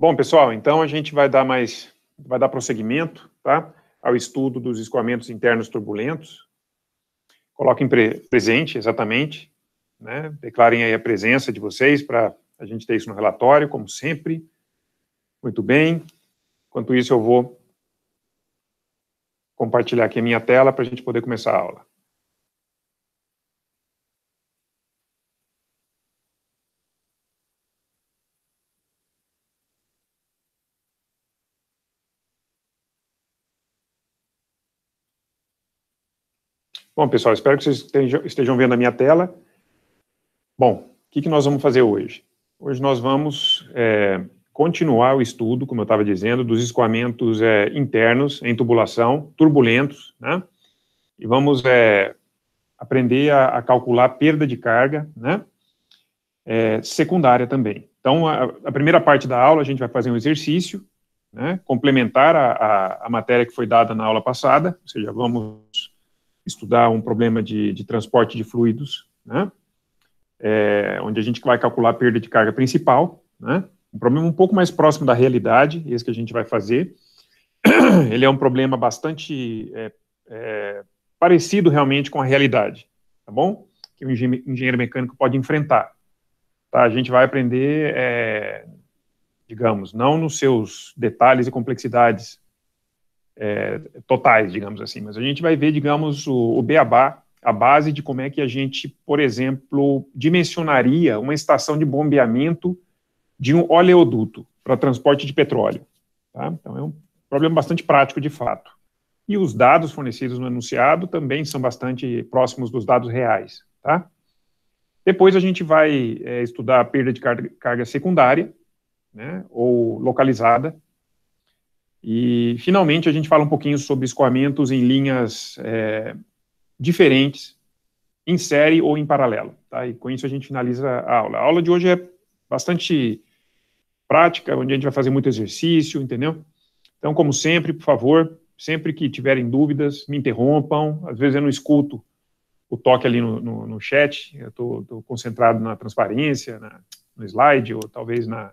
Bom, pessoal, então a gente vai dar mais, vai dar prosseguimento, tá? Ao estudo dos escoamentos internos turbulentos. Coloquem pre presente, exatamente, né? Declarem aí a presença de vocês para a gente ter isso no relatório, como sempre. Muito bem. Enquanto isso, eu vou compartilhar aqui a minha tela para a gente poder começar a aula. Bom, pessoal, espero que vocês estejam vendo a minha tela. Bom, o que, que nós vamos fazer hoje? Hoje nós vamos é, continuar o estudo, como eu estava dizendo, dos escoamentos é, internos em tubulação, turbulentos, né? E vamos é, aprender a, a, calcular perda de carga, né? É, secundária também. Então, a, a, primeira parte da aula, a gente vai fazer um exercício, né? Complementar a, a matéria que foi dada na aula passada, ou seja, vamos estudar um problema de, de transporte de fluidos, né? É, onde a gente vai calcular a perda de carga principal, né? um problema um pouco mais próximo da realidade, esse que a gente vai fazer. Ele é um problema bastante é, é, parecido realmente com a realidade, tá bom? Que o engenheiro mecânico pode enfrentar. Tá? A gente vai aprender, é, digamos, não nos seus detalhes e complexidades é, totais, digamos assim, mas a gente vai ver, digamos, o, o beabá, a base de como é que a gente, por exemplo, dimensionaria uma estação de bombeamento de um oleoduto para transporte de petróleo. Tá? Então, é um problema bastante prático, de fato. E os dados fornecidos no enunciado também são bastante próximos dos dados reais. Tá? Depois a gente vai é, estudar a perda de carga, secundária, né, ou localizada, e, finalmente, a gente fala um pouquinho sobre escoamentos em linhas é, diferentes, em série ou em paralelo. Tá? E com isso a gente finaliza a aula. A aula de hoje é bastante prática, onde a gente vai fazer muito exercício, entendeu? Então, como sempre, por favor, sempre que tiverem dúvidas, me interrompam. Às vezes eu não escuto o toque ali no, no, no chat, eu estou concentrado na transparência, na, no slide, ou talvez na,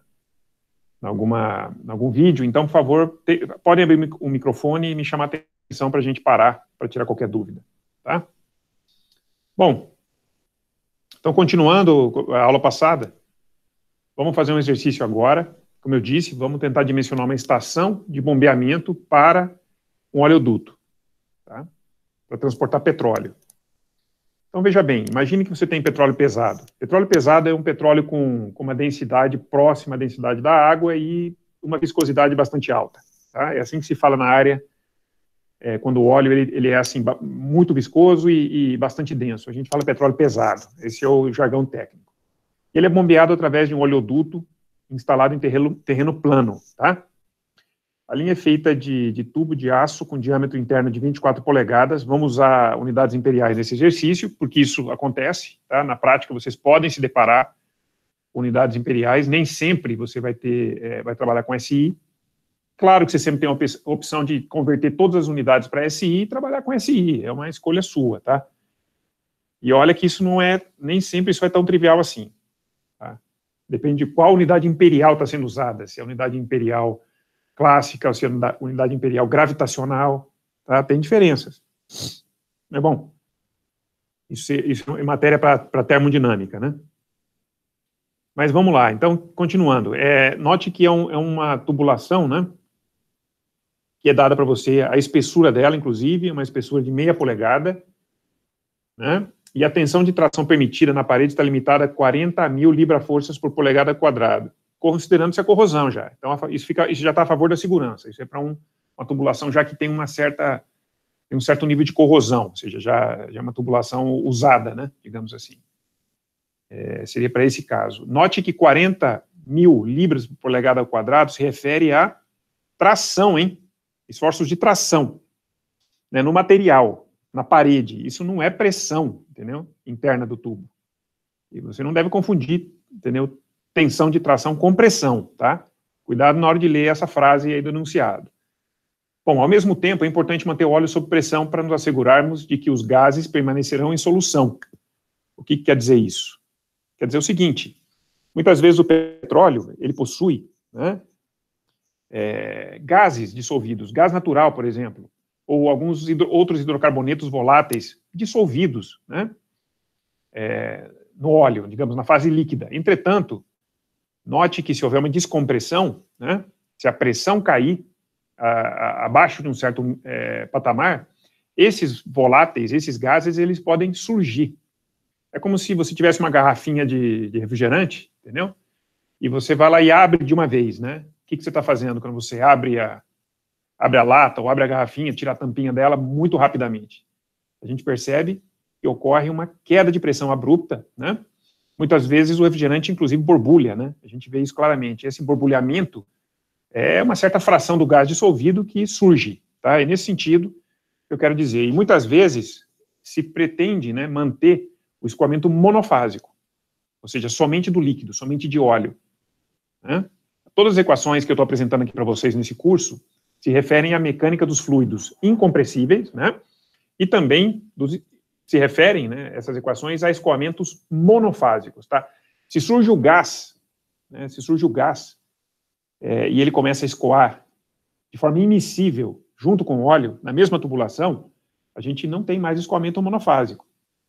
alguma, algum vídeo. Então, por favor, te, podem abrir o microfone e me chamar a atenção para a gente parar para tirar qualquer dúvida. Tá? Bom, então, continuando a aula passada, vamos fazer um exercício agora. Como eu disse, vamos tentar dimensionar uma estação de bombeamento para um oleoduto, tá? para transportar petróleo. Então, veja bem, imagine que você tem petróleo pesado. Petróleo pesado é um petróleo com, com uma densidade próxima à densidade da água e uma viscosidade bastante alta. Tá? É assim que se fala na área, é, quando o óleo ele, ele é assim muito viscoso e, e, bastante denso. A gente fala petróleo pesado, esse é o jargão técnico. Ele é bombeado através de um oleoduto instalado em terreno, terreno plano. Tá? A linha é feita de, de tubo de aço com diâmetro interno de 24 polegadas. Vamos usar unidades imperiais nesse exercício, porque isso acontece. Tá? Na prática, vocês podem se deparar com unidades imperiais. Nem sempre você vai ter, é, vai trabalhar com SI. Claro que você sempre tem a opção de converter todas as unidades para SI e trabalhar com SI. É uma escolha sua, tá? E olha que isso não é, nem sempre isso é tão trivial assim. Tá? Depende de qual unidade imperial está sendo usada. Se é a unidade imperial clássica, ou seja, unidade imperial gravitacional, tá? tem diferenças. É bom. Isso, isso é matéria para termodinâmica, né? Mas vamos lá, então, continuando. É, note que é, um, é, uma tubulação, né? Que é dada para você a espessura dela, inclusive, é uma espessura de meia polegada, né? E a tensão de tração permitida na parede está limitada a 40 mil libra-forças por polegada quadrada considerando-se a é corrosão já. Então, isso, fica, isso já está a favor da segurança. Isso é para um, uma tubulação já que tem uma certa tem um certo nível de corrosão, ou seja, já, já é uma tubulação usada, né, digamos assim. É, seria para esse caso. Note que 40 mil libras por polegada ao quadrado se refere a tração, hein? Esforços de tração né, no material, na parede. Isso não é pressão, entendeu? Interna do tubo. E você não deve confundir, entendeu? tensão de tração compressão, tá? Cuidado na hora de ler essa frase aí do enunciado. Bom, ao mesmo tempo, é importante manter o óleo sob pressão para nos assegurarmos de que os gases permanecerão em solução. O que, que quer dizer isso? Quer dizer o seguinte, muitas vezes o petróleo, ele possui né, é, gases dissolvidos, gás natural, por exemplo, ou alguns hidro, outros hidrocarbonetos voláteis dissolvidos né, é, no óleo, digamos, na fase líquida. Entretanto, Note que se houver uma descompressão, né, se a pressão cair a, a, abaixo de um certo é, patamar, esses voláteis, esses gases, eles podem surgir. É como se você tivesse uma garrafinha de, de refrigerante, entendeu? E você vai lá e abre de uma vez, né? O que, que você está fazendo quando você abre a, abre a lata ou abre a garrafinha, tira a tampinha dela muito rapidamente? A gente percebe que ocorre uma queda de pressão abrupta, né? muitas vezes o refrigerante, inclusive, borbulha, né? A gente vê isso claramente. Esse borbulhamento é uma certa fração do gás dissolvido que surge, tá? E nesse sentido, eu quero dizer, e muitas vezes se pretende né, manter o escoamento monofásico, ou seja, somente do líquido, somente de óleo. Né? Todas as equações que eu estou apresentando aqui para vocês nesse curso se referem à mecânica dos fluidos incompressíveis, né? E também dos se referem, né, essas equações, a escoamentos monofásicos, tá? Se surge o gás, né, se surge o gás é, e ele começa a escoar de forma imissível junto com o óleo, na mesma tubulação, a gente não tem mais escoamento monofásico.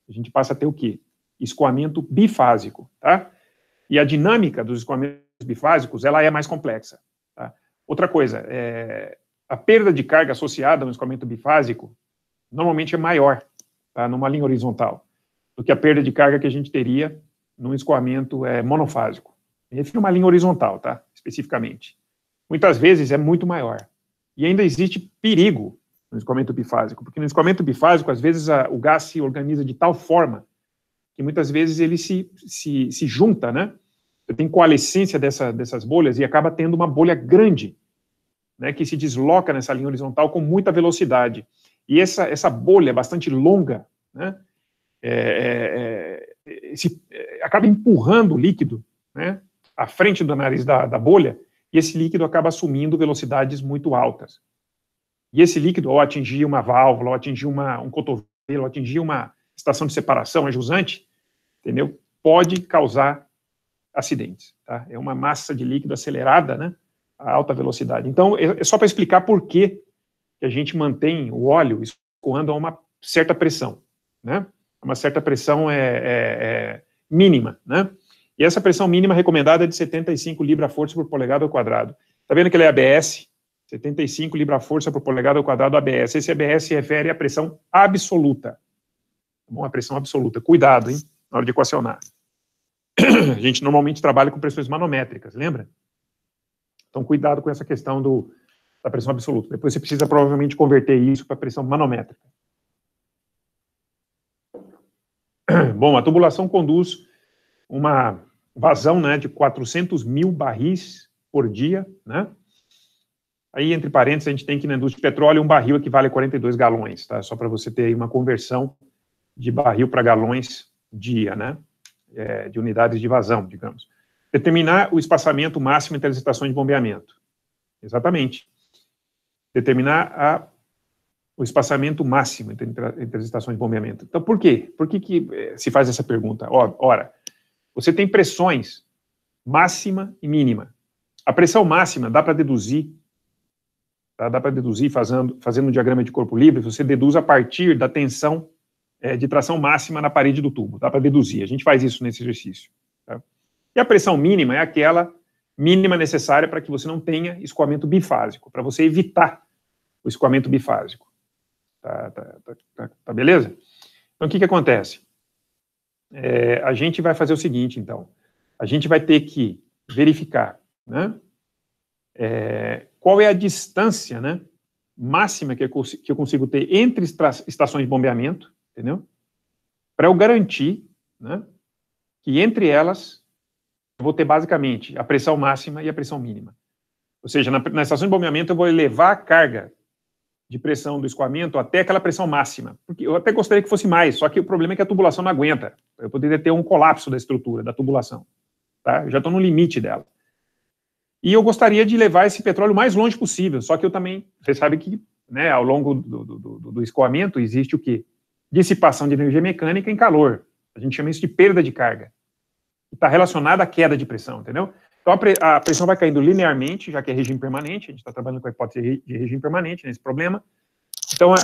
A gente passa a ter o quê? Escoamento bifásico, tá? E a dinâmica dos escoamentos bifásicos, ela é mais complexa. Tá? Outra coisa, é, a perda de carga associada a um escoamento bifásico normalmente é maior tá, numa linha horizontal, do que a perda de carga que a gente teria num escoamento é, monofásico. Me refiro a uma linha horizontal, tá, especificamente. Muitas vezes é muito maior. E ainda existe perigo no escoamento bifásico, porque no escoamento bifásico, às vezes, a, o gás se organiza de tal forma que muitas vezes ele se, se, se junta, né? tem coalescência dessa, dessas bolhas e acaba tendo uma bolha grande, né, que se desloca nessa linha horizontal com muita velocidade. E essa, essa bolha bastante longa, né, é, é, é esse, é, acaba empurrando o líquido né, à frente do nariz da, da bolha, e esse líquido acaba assumindo velocidades muito altas. E esse líquido, ao atingir uma válvula, ao atingir uma, um cotovelo, ao atingir uma estação de separação, a é jusante, entendeu? Pode causar acidentes. Tá? É uma massa de líquido acelerada, né? A alta velocidade. Então, é só para explicar por que que a gente mantém o óleo escoando a uma certa pressão, né? Uma certa pressão é, é, é mínima, né? E essa pressão mínima recomendada é de 75 libra-força por polegada ao quadrado. Tá vendo que ele é ABS? 75 libra-força por polegada ao quadrado ABS. Esse ABS se refere à pressão absoluta. Tá bom? A pressão absoluta. Cuidado, hein? Na hora de equacionar. A gente normalmente trabalha com pressões manométricas, lembra? Então, cuidado com essa questão do, da pressão absoluta. Depois você precisa provavelmente converter isso para pressão manométrica. Bom, a tubulação conduz uma vazão né, de 400 mil barris por dia, né? Aí, entre parênteses, a gente tem que na indústria de petróleo, um barril equivale a 42 galões, tá? Só para você ter uma conversão de barril para galões dia, né? É, de unidades de vazão, digamos. Determinar o espaçamento máximo entre as estações de bombeamento. Exatamente determinar a, o espaçamento máximo entre, entre, as estações de bombeamento. Então, por quê? Por que, que eh, se faz essa pergunta? Ora, você tem pressões máxima e mínima. A pressão máxima dá para deduzir, tá? dá para deduzir fazendo, fazendo um diagrama de corpo livre, você deduz a partir da tensão é, de tração máxima na parede do tubo, dá para deduzir. A gente faz isso nesse exercício. Tá? E a pressão mínima é aquela mínima necessária para que você não tenha escoamento bifásico, para você evitar o escoamento bifásico. Tá, tá, tá, tá, tá beleza? Então, o que, que acontece? É, a gente vai fazer o seguinte, então. A gente vai ter que verificar né, é, qual é a distância né, máxima que eu, consigo, que eu consigo ter entre estações de bombeamento, entendeu? Para eu garantir né, que entre elas vou ter basicamente a pressão máxima e a pressão mínima. Ou seja, na, na estação de bombeamento eu vou elevar a carga de pressão do escoamento até aquela pressão máxima. Porque eu até gostaria que fosse mais, só que o problema é que a tubulação não aguenta. Eu poderia ter um colapso da estrutura, da tubulação. Tá? Eu já estou no limite dela. E eu gostaria de levar esse petróleo o mais longe possível, só que eu também, você sabe que né, ao longo do, do, do, do escoamento existe o quê? Dissipação de energia mecânica em calor. A gente chama isso de perda de carga está relacionada à queda de pressão, entendeu? Então a, pressão vai caindo linearmente, já que é regime permanente, a gente está trabalhando com a hipótese de regime permanente nesse problema. Então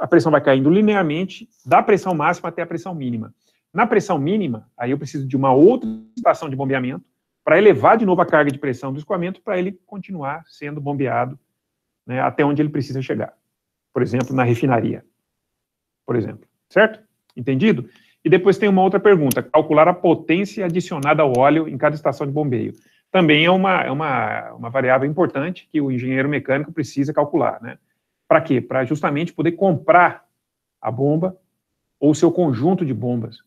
a, pressão vai caindo linearmente da pressão máxima até a pressão mínima. Na pressão mínima, aí eu preciso de uma outra estação de bombeamento para elevar de novo a carga de pressão do escoamento para ele continuar sendo bombeado né, até onde ele precisa chegar. Por exemplo, na refinaria. Por exemplo. Certo? Entendido? E depois tem uma outra pergunta: calcular a potência adicionada ao óleo em cada estação de bombeio. Também é uma, é uma, uma variável importante que o engenheiro mecânico precisa calcular, né? Para quê? Para justamente poder comprar a bomba ou seu conjunto de bombas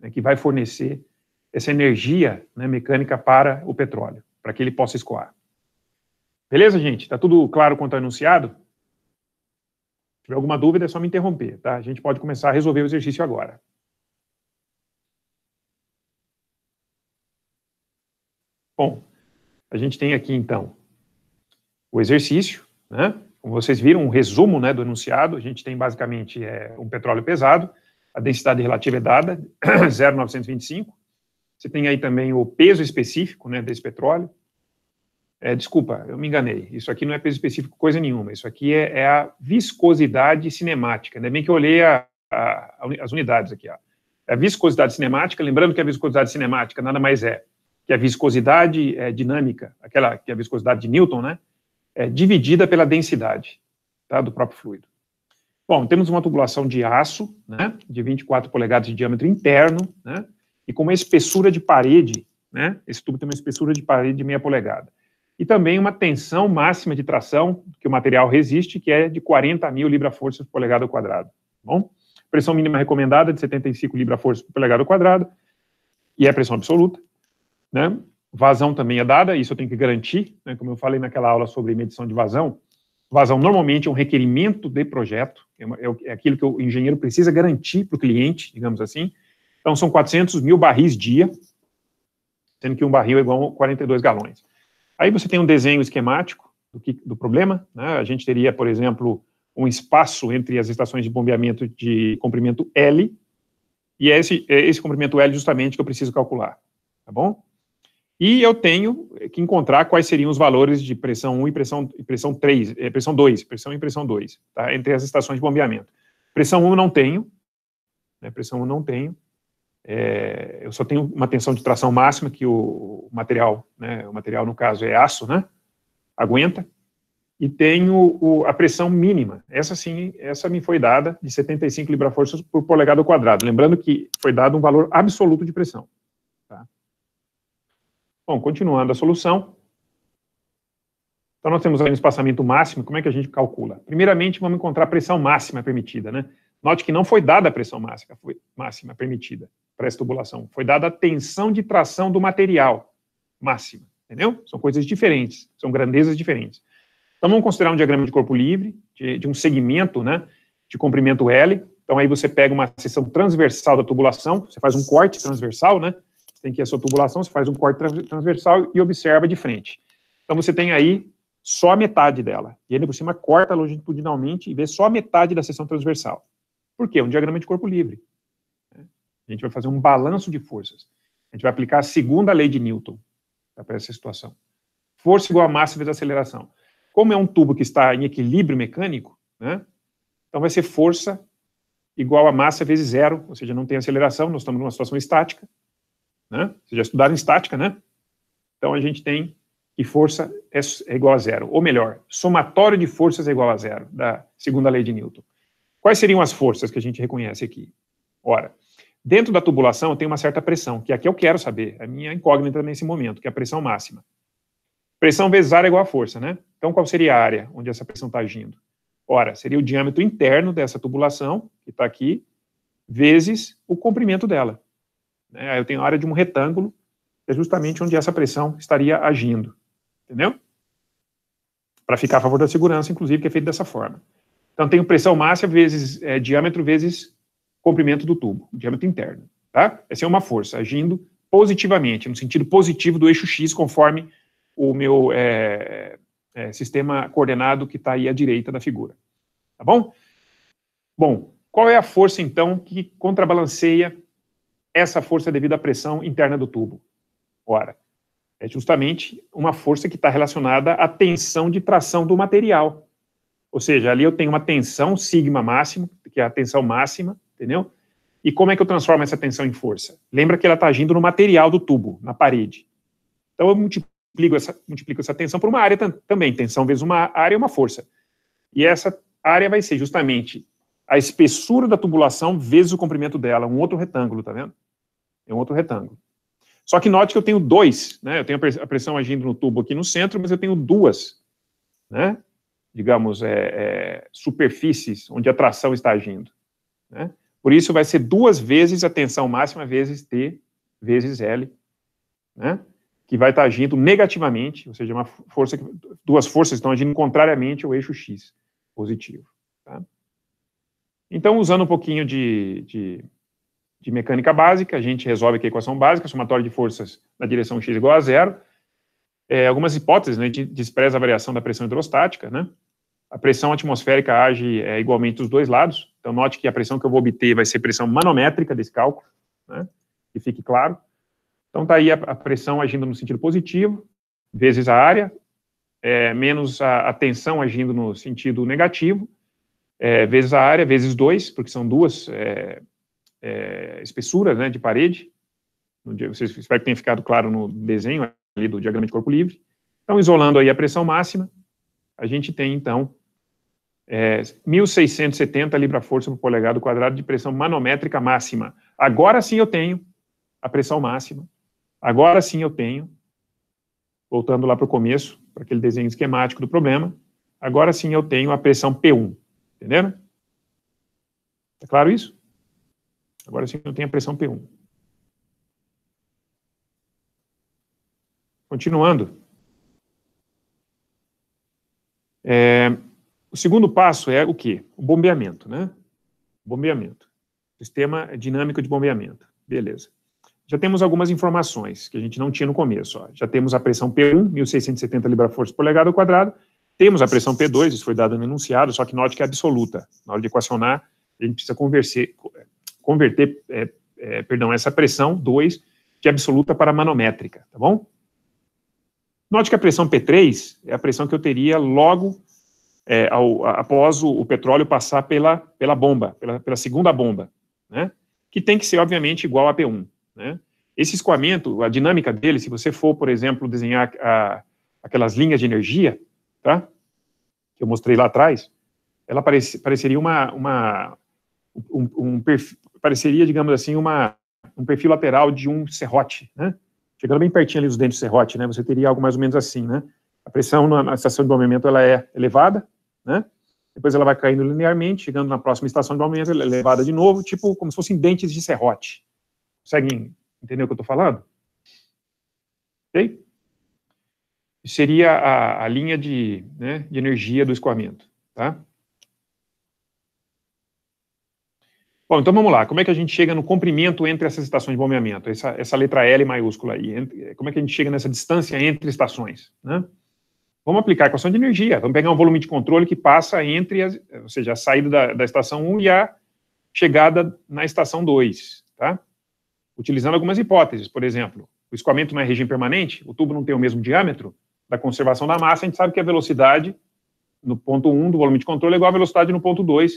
né, que vai fornecer essa energia né, mecânica para o petróleo, para que ele possa escoar. Beleza, gente? Está tudo claro quanto ao enunciado? Se tiver alguma dúvida, é só me interromper, tá? A gente pode começar a resolver o exercício agora. Bom, a gente tem aqui então o exercício, né? Como vocês viram, um resumo né, do enunciado, a gente tem basicamente é, um petróleo pesado, a densidade relativa é dada, 0,925. Você tem aí também o peso específico né, desse petróleo. É, desculpa, eu me enganei. Isso aqui não é peso específico coisa nenhuma. Isso aqui é, é a viscosidade cinemática. Ainda né? bem que eu olhei a, a, as unidades aqui. Ó. É a viscosidade cinemática, lembrando que a viscosidade cinemática nada mais é que é a viscosidade é, dinâmica, aquela que é a viscosidade de Newton, né, é dividida pela densidade tá, do próprio fluido. Bom, temos uma tubulação de aço, né, de 24 polegadas de diâmetro interno, né, e com uma espessura de parede, né, esse tubo tem uma espessura de parede de meia polegada. E também uma tensão máxima de tração que o material resiste, que é de 40 mil libra-forças por polegada ao quadrado. Tá bom, pressão mínima recomendada de 75 libra-forças por polegada ao quadrado, e é pressão absoluta. Né? Vazão também é dada, isso eu tenho que garantir, né? como eu falei naquela aula sobre medição de vazão. Vazão normalmente é um requerimento de projeto, é, uma, é, é aquilo que o engenheiro precisa garantir para o cliente, digamos assim. Então, são 400 mil barris dia, sendo que um barril é igual a 42 galões. Aí você tem um desenho esquemático do, que, do problema. Né? A gente teria, por exemplo, um espaço entre as estações de bombeamento de comprimento L, e é esse, é esse comprimento L justamente que eu preciso calcular, tá bom? E eu tenho que encontrar quais seriam os valores de pressão 1 e pressão, pressão 3, pressão 2, pressão e pressão 2, eh, tá? entre as estações de bombeamento. Pressão 1 não tenho, né? pressão 1 não tenho. É, eu só tenho uma tensão de tração máxima, que o material, né? o material no caso é aço, né? aguenta. E tenho o, a pressão mínima. Essa sim, essa me foi dada de 75 libra-forças por polegada ao quadrado. Lembrando que foi dado um valor absoluto de pressão. Bom, continuando a solução. Então, nós temos aí um espaçamento máximo. Como é que a gente calcula? Primeiramente, vamos encontrar a pressão máxima permitida, né? Note que não foi dada a pressão máxima, foi máxima permitida para essa tubulação. Foi dada a tensão de tração do material máxima, entendeu? São coisas diferentes, são grandezas diferentes. Então, vamos considerar um diagrama de corpo livre, de, de um segmento, né, de comprimento L. Então, aí você pega uma seção transversal da tubulação, você faz um corte transversal, né, tem que sua tubulação, você faz um corte transversal e observa de frente. Então você tem aí só a metade dela. E ainda por cima corta longitudinalmente e vê só a metade da seção transversal. Por quê? Um diagrama de corpo livre. A gente vai fazer um balanço de forças. A gente vai aplicar a segunda lei de Newton tá, para essa situação. Força igual a massa vezes a aceleração. Como é um tubo que está em equilíbrio mecânico, né, então vai ser força igual a massa vezes zero, ou seja, não tem aceleração, nós estamos numa situação estática né? Vocês já estudaram estática, né? Então a gente tem que força é, é igual a zero, ou melhor, somatório de forças é igual a zero, da segunda lei de Newton. Quais seriam as forças que a gente reconhece aqui? Ora, dentro da tubulação tem uma certa pressão, que aqui eu quero saber, a é minha incógnita nesse momento, que é a pressão máxima. Pressão vezes área é igual a força, né? Então qual seria a área onde essa pressão está agindo? Ora, seria o diâmetro interno dessa tubulação, que está aqui, vezes o comprimento dela. Né? Eu tenho a área de um retângulo, é justamente onde essa pressão estaria agindo. Entendeu? Para ficar a favor da segurança, inclusive, que é feito dessa forma. Então, tenho pressão máxima vezes é, diâmetro vezes comprimento do tubo, diâmetro interno. Tá? Essa é uma força agindo positivamente, no sentido positivo do eixo X, conforme o meu é, é, sistema coordenado que está aí à direita da figura. Tá bom? Bom, qual é a força, então, que contrabalanceia essa força é devido à pressão interna do tubo. Ora, é justamente uma força que está relacionada à tensão de tração do material. Ou seja, ali eu tenho uma tensão sigma máximo, que é a tensão máxima, entendeu? E como é que eu transformo essa tensão em força? Lembra que ela está agindo no material do tubo, na parede. Então eu multiplico essa, multiplico essa tensão por uma área também. Tensão vezes uma área é uma força. E essa área vai ser justamente a espessura da tubulação vezes o comprimento dela, um outro retângulo, tá vendo? é um outro retângulo. Só que note que eu tenho dois, né? Eu tenho a pressão agindo no tubo aqui no centro, mas eu tenho duas, né? Digamos, é, é, superfícies onde a tração está agindo. Né? Por isso vai ser duas vezes a tensão máxima vezes T vezes L, né? Que vai estar tá agindo negativamente, ou seja, uma força que, duas forças estão agindo contrariamente ao eixo X positivo. Tá? Então, usando um pouquinho de, de de mecânica básica, a gente resolve aqui a equação básica, somatório de forças na direção x igual a zero. É, algumas hipóteses, né, a gente despreza a variação da pressão hidrostática, né? A pressão atmosférica age é, igualmente dos dois lados, então note que a pressão que eu vou obter vai ser pressão manométrica desse cálculo, né? Que fique claro. Então tá aí a, a, pressão agindo no sentido positivo, vezes a área, é, menos a, a, tensão agindo no sentido negativo, é, vezes a área, vezes 2, porque são duas é, é, espessuras né, de parede. Vocês espero que tenha ficado claro no desenho ali do diagrama de corpo livre. Então, isolando aí a pressão máxima, a gente tem, então, é, 1.670 libra-força por polegado quadrado de pressão manométrica máxima. Agora sim eu tenho a pressão máxima. Agora sim eu tenho, voltando lá para o começo, para aquele desenho esquemático do problema, agora sim eu tenho a pressão P1. Entenderam? Está claro isso? Agora sim, não tem a pressão P1. Continuando. É, o segundo passo é o quê? O bombeamento, né? Bombeamento. Sistema dinâmico de bombeamento. Beleza. Já temos algumas informações que a gente não tinha no começo. Ó. Já temos a pressão P1, 1670 libra-força por polegada ao quadrado. Temos a pressão P2, isso foi dado no enunciado, só que note que é absoluta. Na hora de equacionar, a gente precisa converser, converter, é, é, perdão, essa pressão 2 de é absoluta para manométrica, tá bom? Note que a pressão P3 é a pressão que eu teria logo é, ao, após o, o, petróleo passar pela, pela bomba, pela, pela, segunda bomba, né? que tem que ser, obviamente, igual a P1. Né? Esse escoamento, a dinâmica dele, se você for, por exemplo, desenhar a, aquelas linhas de energia, tá? que eu mostrei lá atrás, ela parece, pareceria uma, uma um, um perfil, pareceria, digamos assim, uma, um perfil lateral de um serrote, né? Chegando bem pertinho ali dos dentes do serrote, né? Você teria algo mais ou menos assim, né? A pressão na, estação de bombeamento ela é elevada, né? Depois ela vai caindo linearmente, chegando na próxima estação de bombeamento, ela é elevada de novo, tipo como se fossem dentes de serrote. Conseguem entender o que eu estou falando? Ok? Seria a, a linha de, né, de energia do escoamento, tá? Bom, então vamos lá. Como é que a gente chega no comprimento entre essas estações de bombeamento? Essa, essa letra L maiúscula aí. como é que a gente chega nessa distância entre estações? Né? Vamos aplicar a equação de energia. Vamos pegar um volume de controle que passa entre, as, ou seja, a saída da, da estação 1 e a chegada na estação 2, tá? Utilizando algumas hipóteses, por exemplo, o escoamento não é regime permanente, o tubo não tem o mesmo diâmetro, da conservação da massa, a gente sabe que a velocidade no ponto 1 do volume de controle é igual à velocidade no ponto 2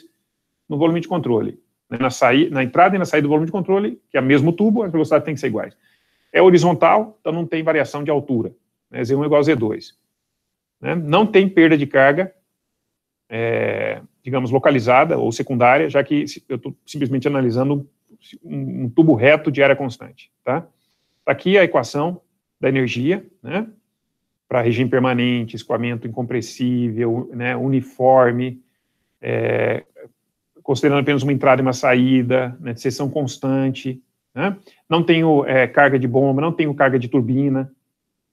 no volume de controle né, na, saída, na entrada e na saída do volume de controle, que é o mesmo tubo, as velocidades têm que ser iguais. É horizontal, então não tem variação de altura. Né, Z1 igual a Z2. Né, não tem perda de carga, é, digamos, localizada ou secundária, já que eu estou simplesmente analisando um, um, tubo reto de área constante. Tá? tá? Aqui a equação da energia, né? para regime permanente, escoamento incompressível, né, uniforme, é, considerando apenas uma entrada e uma saída, né, de sessão constante, né? não tenho é, carga de bomba, não tenho carga de turbina.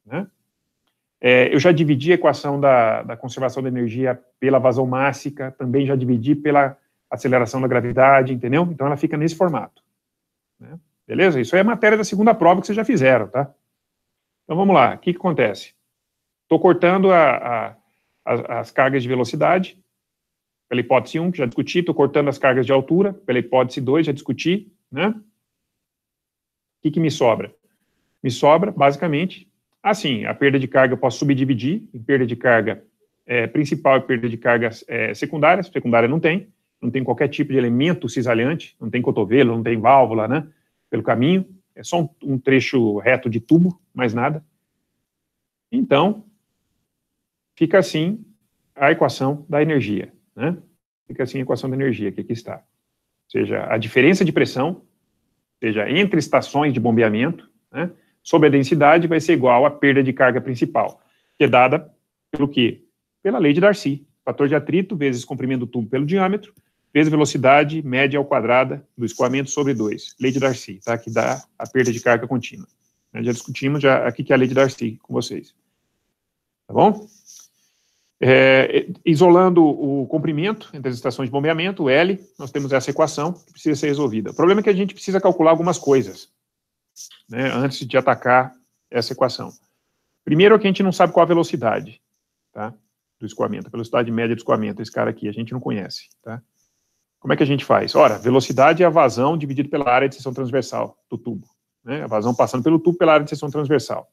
Né? É, eu já dividi a equação da, da, conservação da energia pela vazão mássica, também já dividi pela aceleração da gravidade, entendeu? Então ela fica nesse formato. Né? Beleza? Isso aí é matéria da segunda prova que vocês já fizeram, tá? Então vamos lá, o que, que acontece? Estou cortando a, a, as, as cargas de velocidade, pela hipótese 1, que já discuti, estou cortando as cargas de altura. Pela hipótese 2, já discuti, né? O que, que me sobra? Me sobra, basicamente, assim, a perda de carga eu posso subdividir em perda de carga é, principal e perda de cargas é, secundária. Secundária não tem, não tem qualquer tipo de elemento cisalhante, não tem cotovelo, não tem válvula, né? Pelo caminho, é só um, um trecho reto de tubo, mais nada. Então, fica assim a equação da energia né? Fica assim a equação da energia que aqui está. Ou seja, a diferença de pressão, seja, entre estações de bombeamento, né, sobre a densidade vai ser igual à perda de carga principal, que é dada pelo quê? Pela lei de Darcy, fator de atrito vezes comprimento do tubo pelo diâmetro, vezes velocidade média ao quadrado do escoamento sobre 2, lei de Darcy, tá? que dá a perda de carga contínua. Já discutimos já aqui que é a lei de Darcy com vocês. Tá bom? É, isolando o comprimento entre as estações de bombeamento, o L, nós temos essa equação que precisa ser resolvida. O problema é que a gente precisa calcular algumas coisas né, antes de atacar essa equação. Primeiro é que a gente não sabe qual a velocidade tá, do escoamento, a velocidade média do escoamento, esse cara aqui, a gente não conhece. Tá? Como é que a gente faz? Ora, velocidade é a vazão dividido pela área de seção transversal do tubo. Né, a vazão passando pelo tubo pela área de seção transversal.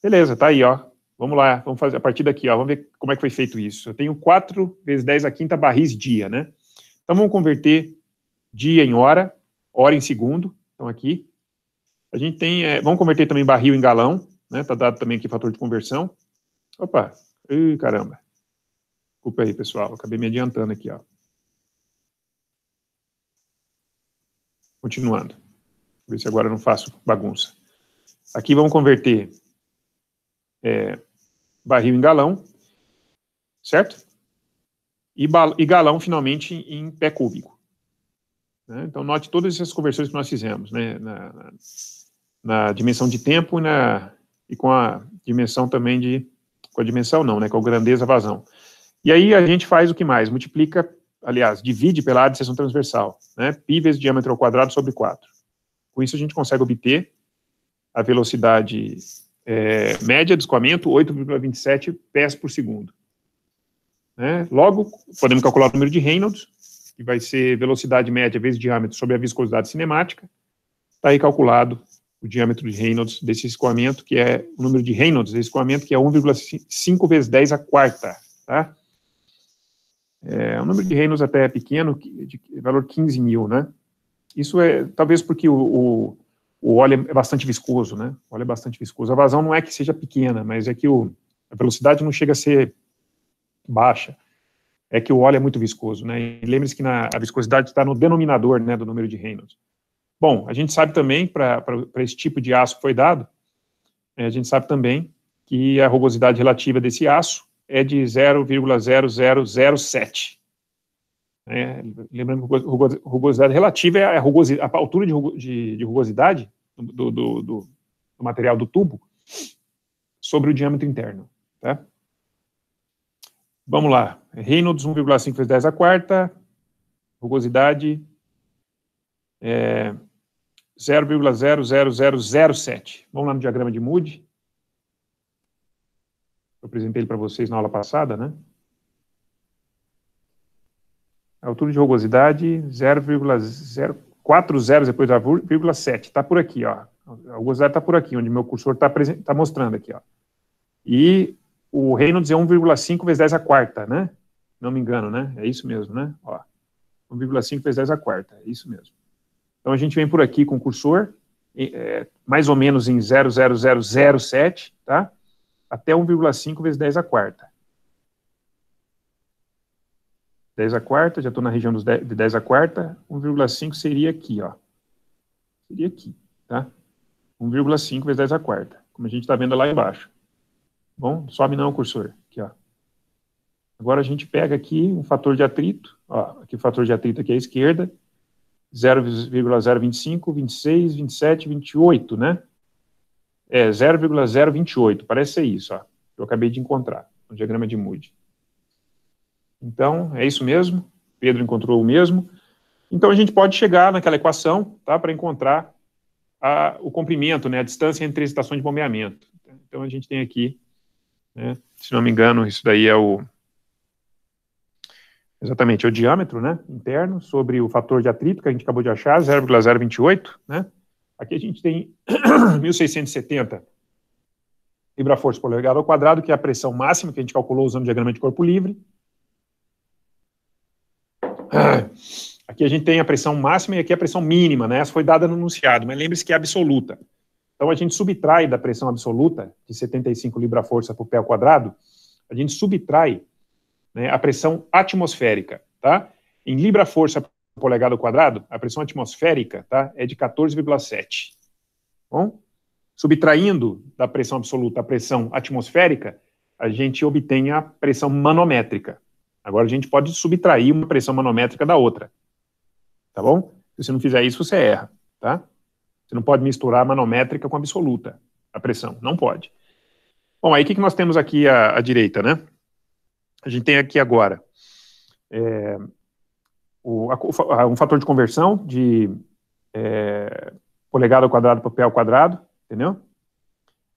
Beleza, tá aí, ó, Vamos lá, vamos fazer a partir daqui, ó, vamos ver como é que foi feito isso. Eu tenho 4 vezes 10 a quinta barris dia, né? Então, vamos converter dia em hora, hora em segundo, então aqui. A gente tem, é, vamos converter também barril em galão, né? Tá dado também aqui fator de conversão. Opa, caramba. Desculpa aí, pessoal, acabei me adiantando aqui, ó. Continuando. Vou ver se agora eu não faço bagunça. Aqui vamos converter é, barril em galão, certo? E, e galão, finalmente, em pé cúbico. Né? Então, note todas essas conversões que nós fizemos, né? Na, na, na dimensão de tempo na, né? e com a dimensão também de. Com a dimensão, não, né? Com a grandeza vazão. E aí a gente faz o que mais? Multiplica, aliás, divide pela área de seção transversal, né? Pi vezes diâmetro ao quadrado sobre 4. Com isso a gente consegue obter a velocidade é, média de escoamento, 8,27 pés por segundo. Né? Logo, podemos calcular o número de Reynolds, que vai ser velocidade média vezes diâmetro sobre a viscosidade cinemática. Está aí calculado o diâmetro de Reynolds desse escoamento, que é o número de Reynolds desse escoamento, que é 1,5 vezes 10 a quarta. Tá? É, o número de Reynolds até é pequeno, de valor 15 mil, né? Isso é talvez porque o, o o óleo é bastante viscoso, né? O óleo é bastante viscoso. A vazão não é que seja pequena, mas é que o, a velocidade não chega a ser baixa. É que o óleo é muito viscoso, né? E lembre-se que na, a viscosidade está no denominador, né, do número de Reynolds. Bom, a gente sabe também, para esse tipo de aço que foi dado, é, a gente sabe também que a rugosidade relativa desse aço é de 0,0007. Né? lembrando que rugosidade relativa é a, é rugosidade, a altura de, rugosidade do, do, do, do, material do tubo sobre o diâmetro interno. Tá? Vamos lá. Reynolds 1,5 vezes 10 a quarta, rugosidade é, 0,00007. Vamos lá no diagrama de Moody. Eu apresentei ele para vocês na aula passada, né? altura de rugosidade 0,040 depois da vírgula 7, está por aqui, ó. A rugosidade está por aqui, onde meu cursor está tá mostrando aqui, ó. E o Reynolds é 1,5 vezes 10 a quarta, né? Não me engano, né? É isso mesmo, né? 1,5 vezes 10 a quarta, é isso mesmo. Então a gente vem por aqui com o cursor, é, mais ou menos em 0,0007, tá? Até 1,5 vezes 10 a quarta. 10 a quarta, já estou na região dos 10, de 10 a quarta, 1,5 seria aqui, ó. Seria aqui, tá? 1,5 vezes 10 a quarta, como a gente está vendo lá embaixo. Bom, sobe não o cursor, aqui, ó. Agora a gente pega aqui um fator de atrito, ó, aqui o fator de atrito aqui à esquerda, 0,025, 26, 27, 28, né? É, 0,028, parece ser isso, ó, eu acabei de encontrar, no diagrama de Moody. Então, é isso mesmo. Pedro encontrou o mesmo. Então, a gente pode chegar naquela equação tá, para encontrar a, o comprimento, né, a distância entre as estações de bombeamento. Então, a gente tem aqui, né, se não me engano, isso daí é o. Exatamente, é o diâmetro né, interno sobre o fator de atrito que a gente acabou de achar, 0,028. Né? Aqui a gente tem 1670 libra-força por polegada ao quadrado, que é a pressão máxima que a gente calculou usando o diagrama de corpo livre. Aqui a gente tem a pressão máxima e aqui a pressão mínima, né? Essa foi dada no enunciado, mas lembre-se que é absoluta. Então a gente subtrai da pressão absoluta, de 75 libra-força por pé ao quadrado, a gente subtrai né, a pressão atmosférica, tá? Em libra-força por polegada ao quadrado, a pressão atmosférica, tá? É de 14,7. Bom? Subtraindo da pressão absoluta a pressão atmosférica, a gente obtém a pressão manométrica, Agora a gente pode subtrair uma pressão manométrica da outra. Tá bom? Se você não fizer isso, você erra, tá? Você não pode misturar a manométrica com a absoluta, a pressão. Não pode. Bom, aí o que, que nós temos aqui à, à, direita, né? A gente tem aqui agora é, o, a, um fator de conversão de é, polegada ao quadrado para pé ao quadrado, entendeu?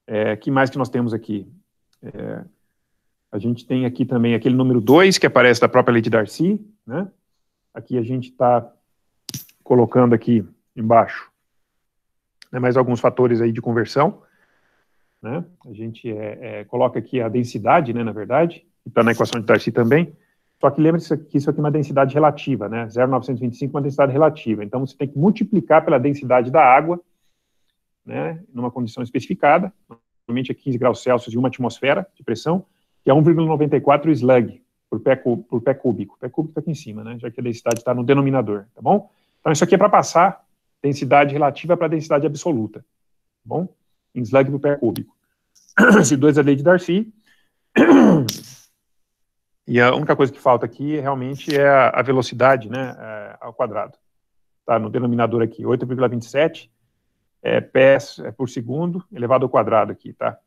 É, que mais que nós temos aqui? É, a gente tem aqui também aquele número 2, que aparece da própria lei de Darcy, né? Aqui a gente está colocando aqui embaixo né, mais alguns fatores aí de conversão, né? A gente é, é, coloca aqui a densidade, né, na verdade, que está na equação de Darcy também, só que lembre-se que isso aqui é uma densidade relativa, né? 0,925 é uma densidade relativa. Então, você tem que multiplicar pela densidade da água, né? Numa condição especificada, normalmente é 15 graus Celsius e uma atmosfera de pressão é 1,94 slug por pé, por pé cúbico. O pé cúbico está aqui em cima, né? já que a densidade está no denominador, tá bom? Então, isso aqui é para passar densidade relativa para densidade absoluta, tá bom? Em slug por pé cúbico. Esse 2 é a lei de Darcy. E a única coisa que falta aqui realmente é a velocidade né, é, ao quadrado. Tá no denominador aqui, 8,27 é, pés é, por segundo elevado ao quadrado aqui, tá?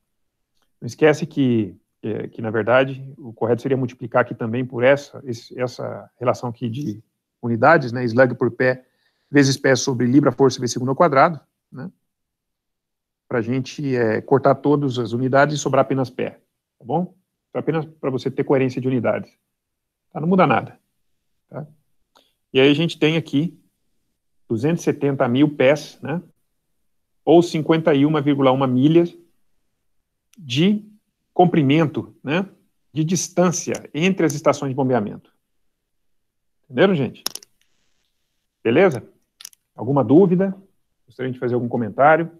Não esquece que é, que na verdade o correto seria multiplicar aqui também por essa, esse, essa relação aqui de unidades, né, slug por pé vezes pé sobre libra força v segundo ao quadrado, né, para a gente é, cortar todas as unidades e sobrar apenas pé, tá bom? Então, apenas para você ter coerência de unidades. Tá, não muda nada. Tá? E aí a gente tem aqui 270 mil pés, né, ou 51,1 milhas de comprimento né, de distância entre as estações de bombeamento. Entenderam, gente? Beleza? Alguma dúvida? Gostaria de fazer algum comentário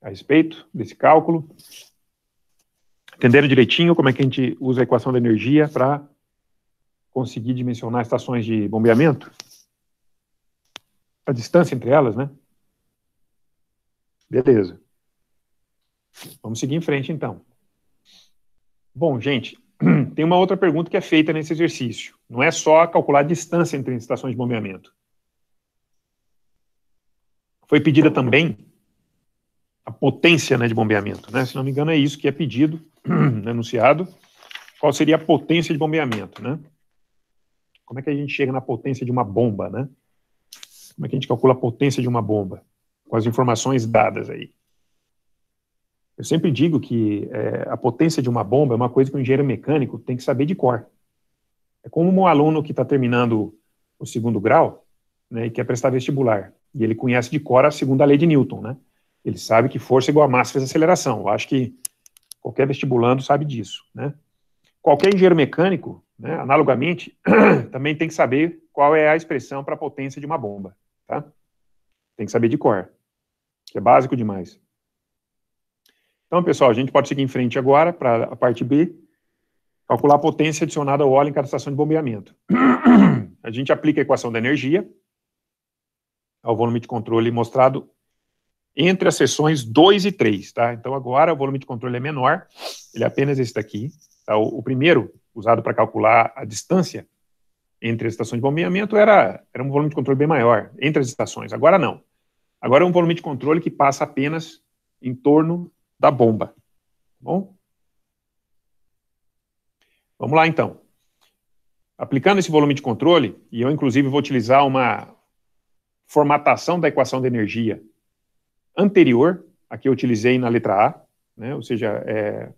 a respeito desse cálculo? Entenderam direitinho como é que a gente usa a equação da energia para conseguir dimensionar estações de bombeamento? A distância entre elas, né? Beleza. Vamos seguir em frente, então. Bom, gente, tem uma outra pergunta que é feita nesse exercício. Não é só calcular a distância entre estações de bombeamento. Foi pedida também a potência né, de bombeamento. Né? Se não me engano, é isso que é pedido, né, anunciado. Qual seria a potência de bombeamento, né? Como é que a gente chega na potência de uma bomba, né? Como é que a gente calcula a potência de uma bomba? Com as informações dadas aí. Eu sempre digo que é, a potência de uma bomba é uma coisa que o um engenheiro mecânico tem que saber de cor. É como um aluno que está terminando o segundo grau né, e quer prestar vestibular. E ele conhece de cor a segunda lei de Newton, né? Ele sabe que força é igual a massa vezes aceleração. Eu acho que qualquer vestibulando sabe disso, né? Qualquer engenheiro mecânico, né, analogamente, também tem que saber qual é a expressão para a potência de uma bomba, tá? Tem que saber de cor, que é básico demais. Então, pessoal, a gente pode seguir em frente agora para a parte B, calcular a potência adicionada ao óleo em cada estação de bombeamento. a gente aplica a equação da energia ao volume de controle mostrado entre as seções 2 e 3, tá? Então, agora o volume de controle é menor, ele é apenas esse daqui. Tá? O, o primeiro, usado para calcular a distância entre as estações de bombeamento, era, era um volume de controle bem maior, entre as estações. Agora não. Agora é um volume de controle que passa apenas em torno da bomba. Tá bom? Vamos lá então. Aplicando esse volume de controle, e eu inclusive vou utilizar uma formatação da equação de energia anterior, a que eu utilizei na letra A, né? ou seja, é,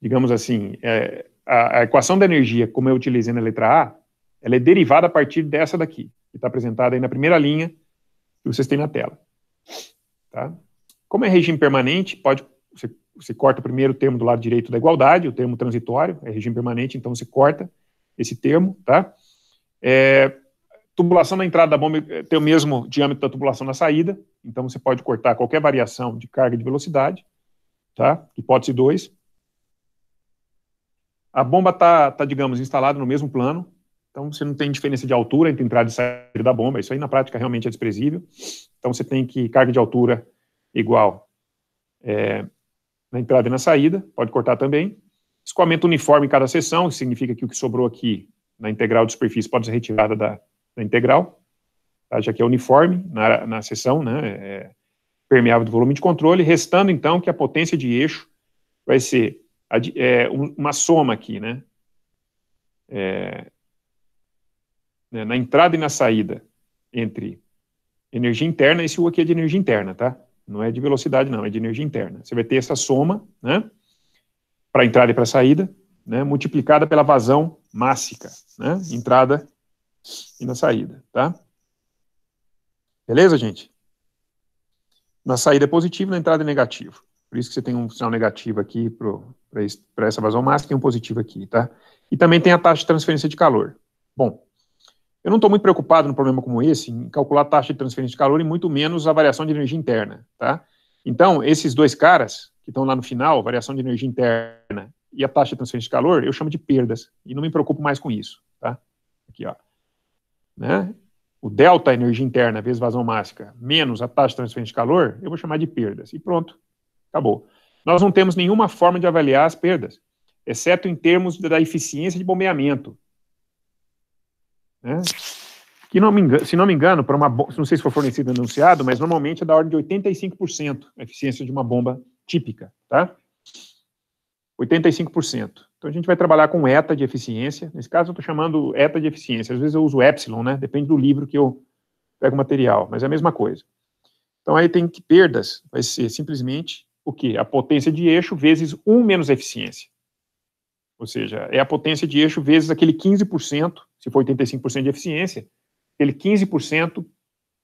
digamos assim, é, a, a, equação de energia, como eu utilizei na letra A, ela é derivada a partir dessa daqui, que está apresentada aí na primeira linha que vocês têm na tela. Tá? Como é regime permanente, pode você, você corta o primeiro termo do lado direito da igualdade, o termo transitório, é regime permanente, então você corta esse termo, tá? É, tubulação na entrada da bomba é, tem o mesmo diâmetro da tubulação na saída, então você pode cortar qualquer variação de carga e de velocidade, tá? Hipótese 2. A bomba está, tá, digamos, instalada no mesmo plano, então você não tem diferença de altura entre entrada e saída da bomba, isso aí na prática realmente é desprezível. Então você tem que carga de altura igual é, na entrada e na saída, pode cortar também. Escoamento uniforme em cada seção, que significa que o que sobrou aqui na integral de superfície pode ser retirada da, da integral, tá? já que é uniforme na, na seção, né, é, permeável do volume de controle, restando então que a potência de eixo vai ser é, uma soma aqui, né? É, né? Na entrada e na saída entre energia interna, esse U aqui é de energia interna, tá? Não é de velocidade, não, é de energia interna. Você vai ter essa soma, né? Para entrada e para saída, né? Multiplicada pela vazão mássica, né? Entrada e na saída, tá? Beleza, gente? Na saída é positivo, na entrada é negativo. Por isso que você tem um sinal negativo aqui para essa vazão mássica e um positivo aqui, tá? E também tem a taxa de transferência de calor. Bom, eu não estou muito preocupado num problema como esse, em calcular a taxa de transferência de calor e muito menos a variação de energia interna, tá? Então, esses dois caras, que estão lá no final, variação de energia interna e a taxa de transferência de calor, eu chamo de perdas, e não me preocupo mais com isso, tá? Aqui, ó. Né? O delta energia interna vezes vazão máxima menos a taxa de transferência de calor, eu vou chamar de perdas. E pronto, acabou. Nós não temos nenhuma forma de avaliar as perdas, exceto em termos da eficiência de bombeamento, né? que não me engano, se não me engano, para uma não sei se foi fornecido anunciado, mas normalmente é da ordem de 85% a eficiência de uma bomba típica, tá? 85%. Então a gente vai trabalhar com eta de eficiência. Nesse caso eu estou chamando eta de eficiência. Às vezes eu uso epsilon, né? Depende do livro que eu pego o material, mas é a mesma coisa. Então aí tem que perdas vai ser simplesmente o quê? A potência de eixo vezes 1 menos a eficiência. Ou seja, é a potência de eixo vezes aquele 15% se for 85% de eficiência, aquele 15%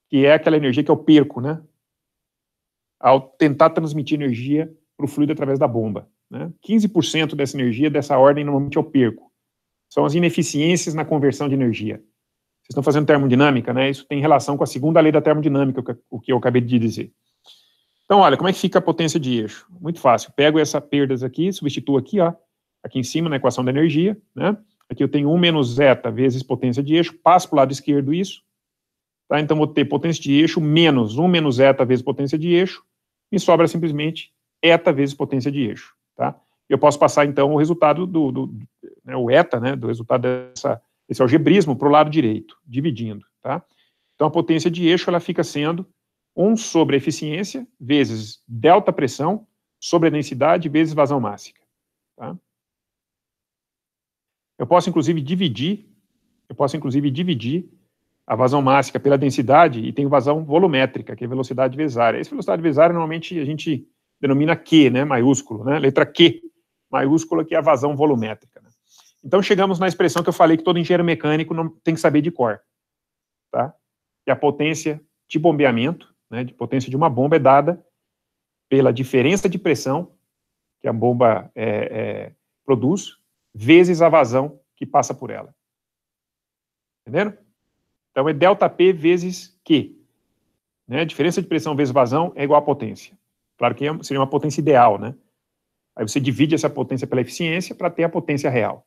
que é aquela energia que eu perco, né? Ao tentar transmitir energia para o fluido através da bomba. Né? 15% dessa energia, dessa ordem, normalmente eu perco. São as ineficiências na conversão de energia. Vocês estão fazendo termodinâmica, né? Isso tem relação com a segunda lei da termodinâmica, o que eu acabei de dizer. Então, olha, como é que fica a potência de eixo? Muito fácil. Pego essa perdas aqui, substituo aqui, ó, aqui em cima na equação da energia, né? Aqui eu tenho 1 menos zeta vezes potência de eixo, passo para o lado esquerdo isso. Tá? Então, vou ter potência de eixo menos 1 menos zeta vezes potência de eixo, me sobra simplesmente eta vezes potência de eixo. Tá? Eu posso passar, então, o resultado do, do né, o eta, né, do resultado dessa, desse algebrismo para o lado direito, dividindo. Tá? Então, a potência de eixo ela fica sendo 1 sobre a eficiência vezes delta pressão sobre a densidade vezes vazão mássica. Tá? Eu posso, inclusive, dividir, eu posso, inclusive, dividir a vazão mássica pela densidade e tenho vazão volumétrica, que é velocidade área. Essa velocidade área normalmente, a gente denomina Q, né, maiúsculo, né, letra Q, maiúscula, que é a vazão volumétrica. Né? Então, chegamos na expressão que eu falei que todo engenheiro mecânico não tem que saber de cor, tá? Que a potência de bombeamento, né, de potência de uma bomba é dada pela diferença de pressão que a bomba é, é, produz vezes a vazão que passa por ela. Entenderam? Então, é ΔP vezes Q. Né? Diferença de pressão vezes vazão é igual à potência. Claro que é seria uma potência ideal, né? Aí você divide essa potência pela eficiência para ter a potência real.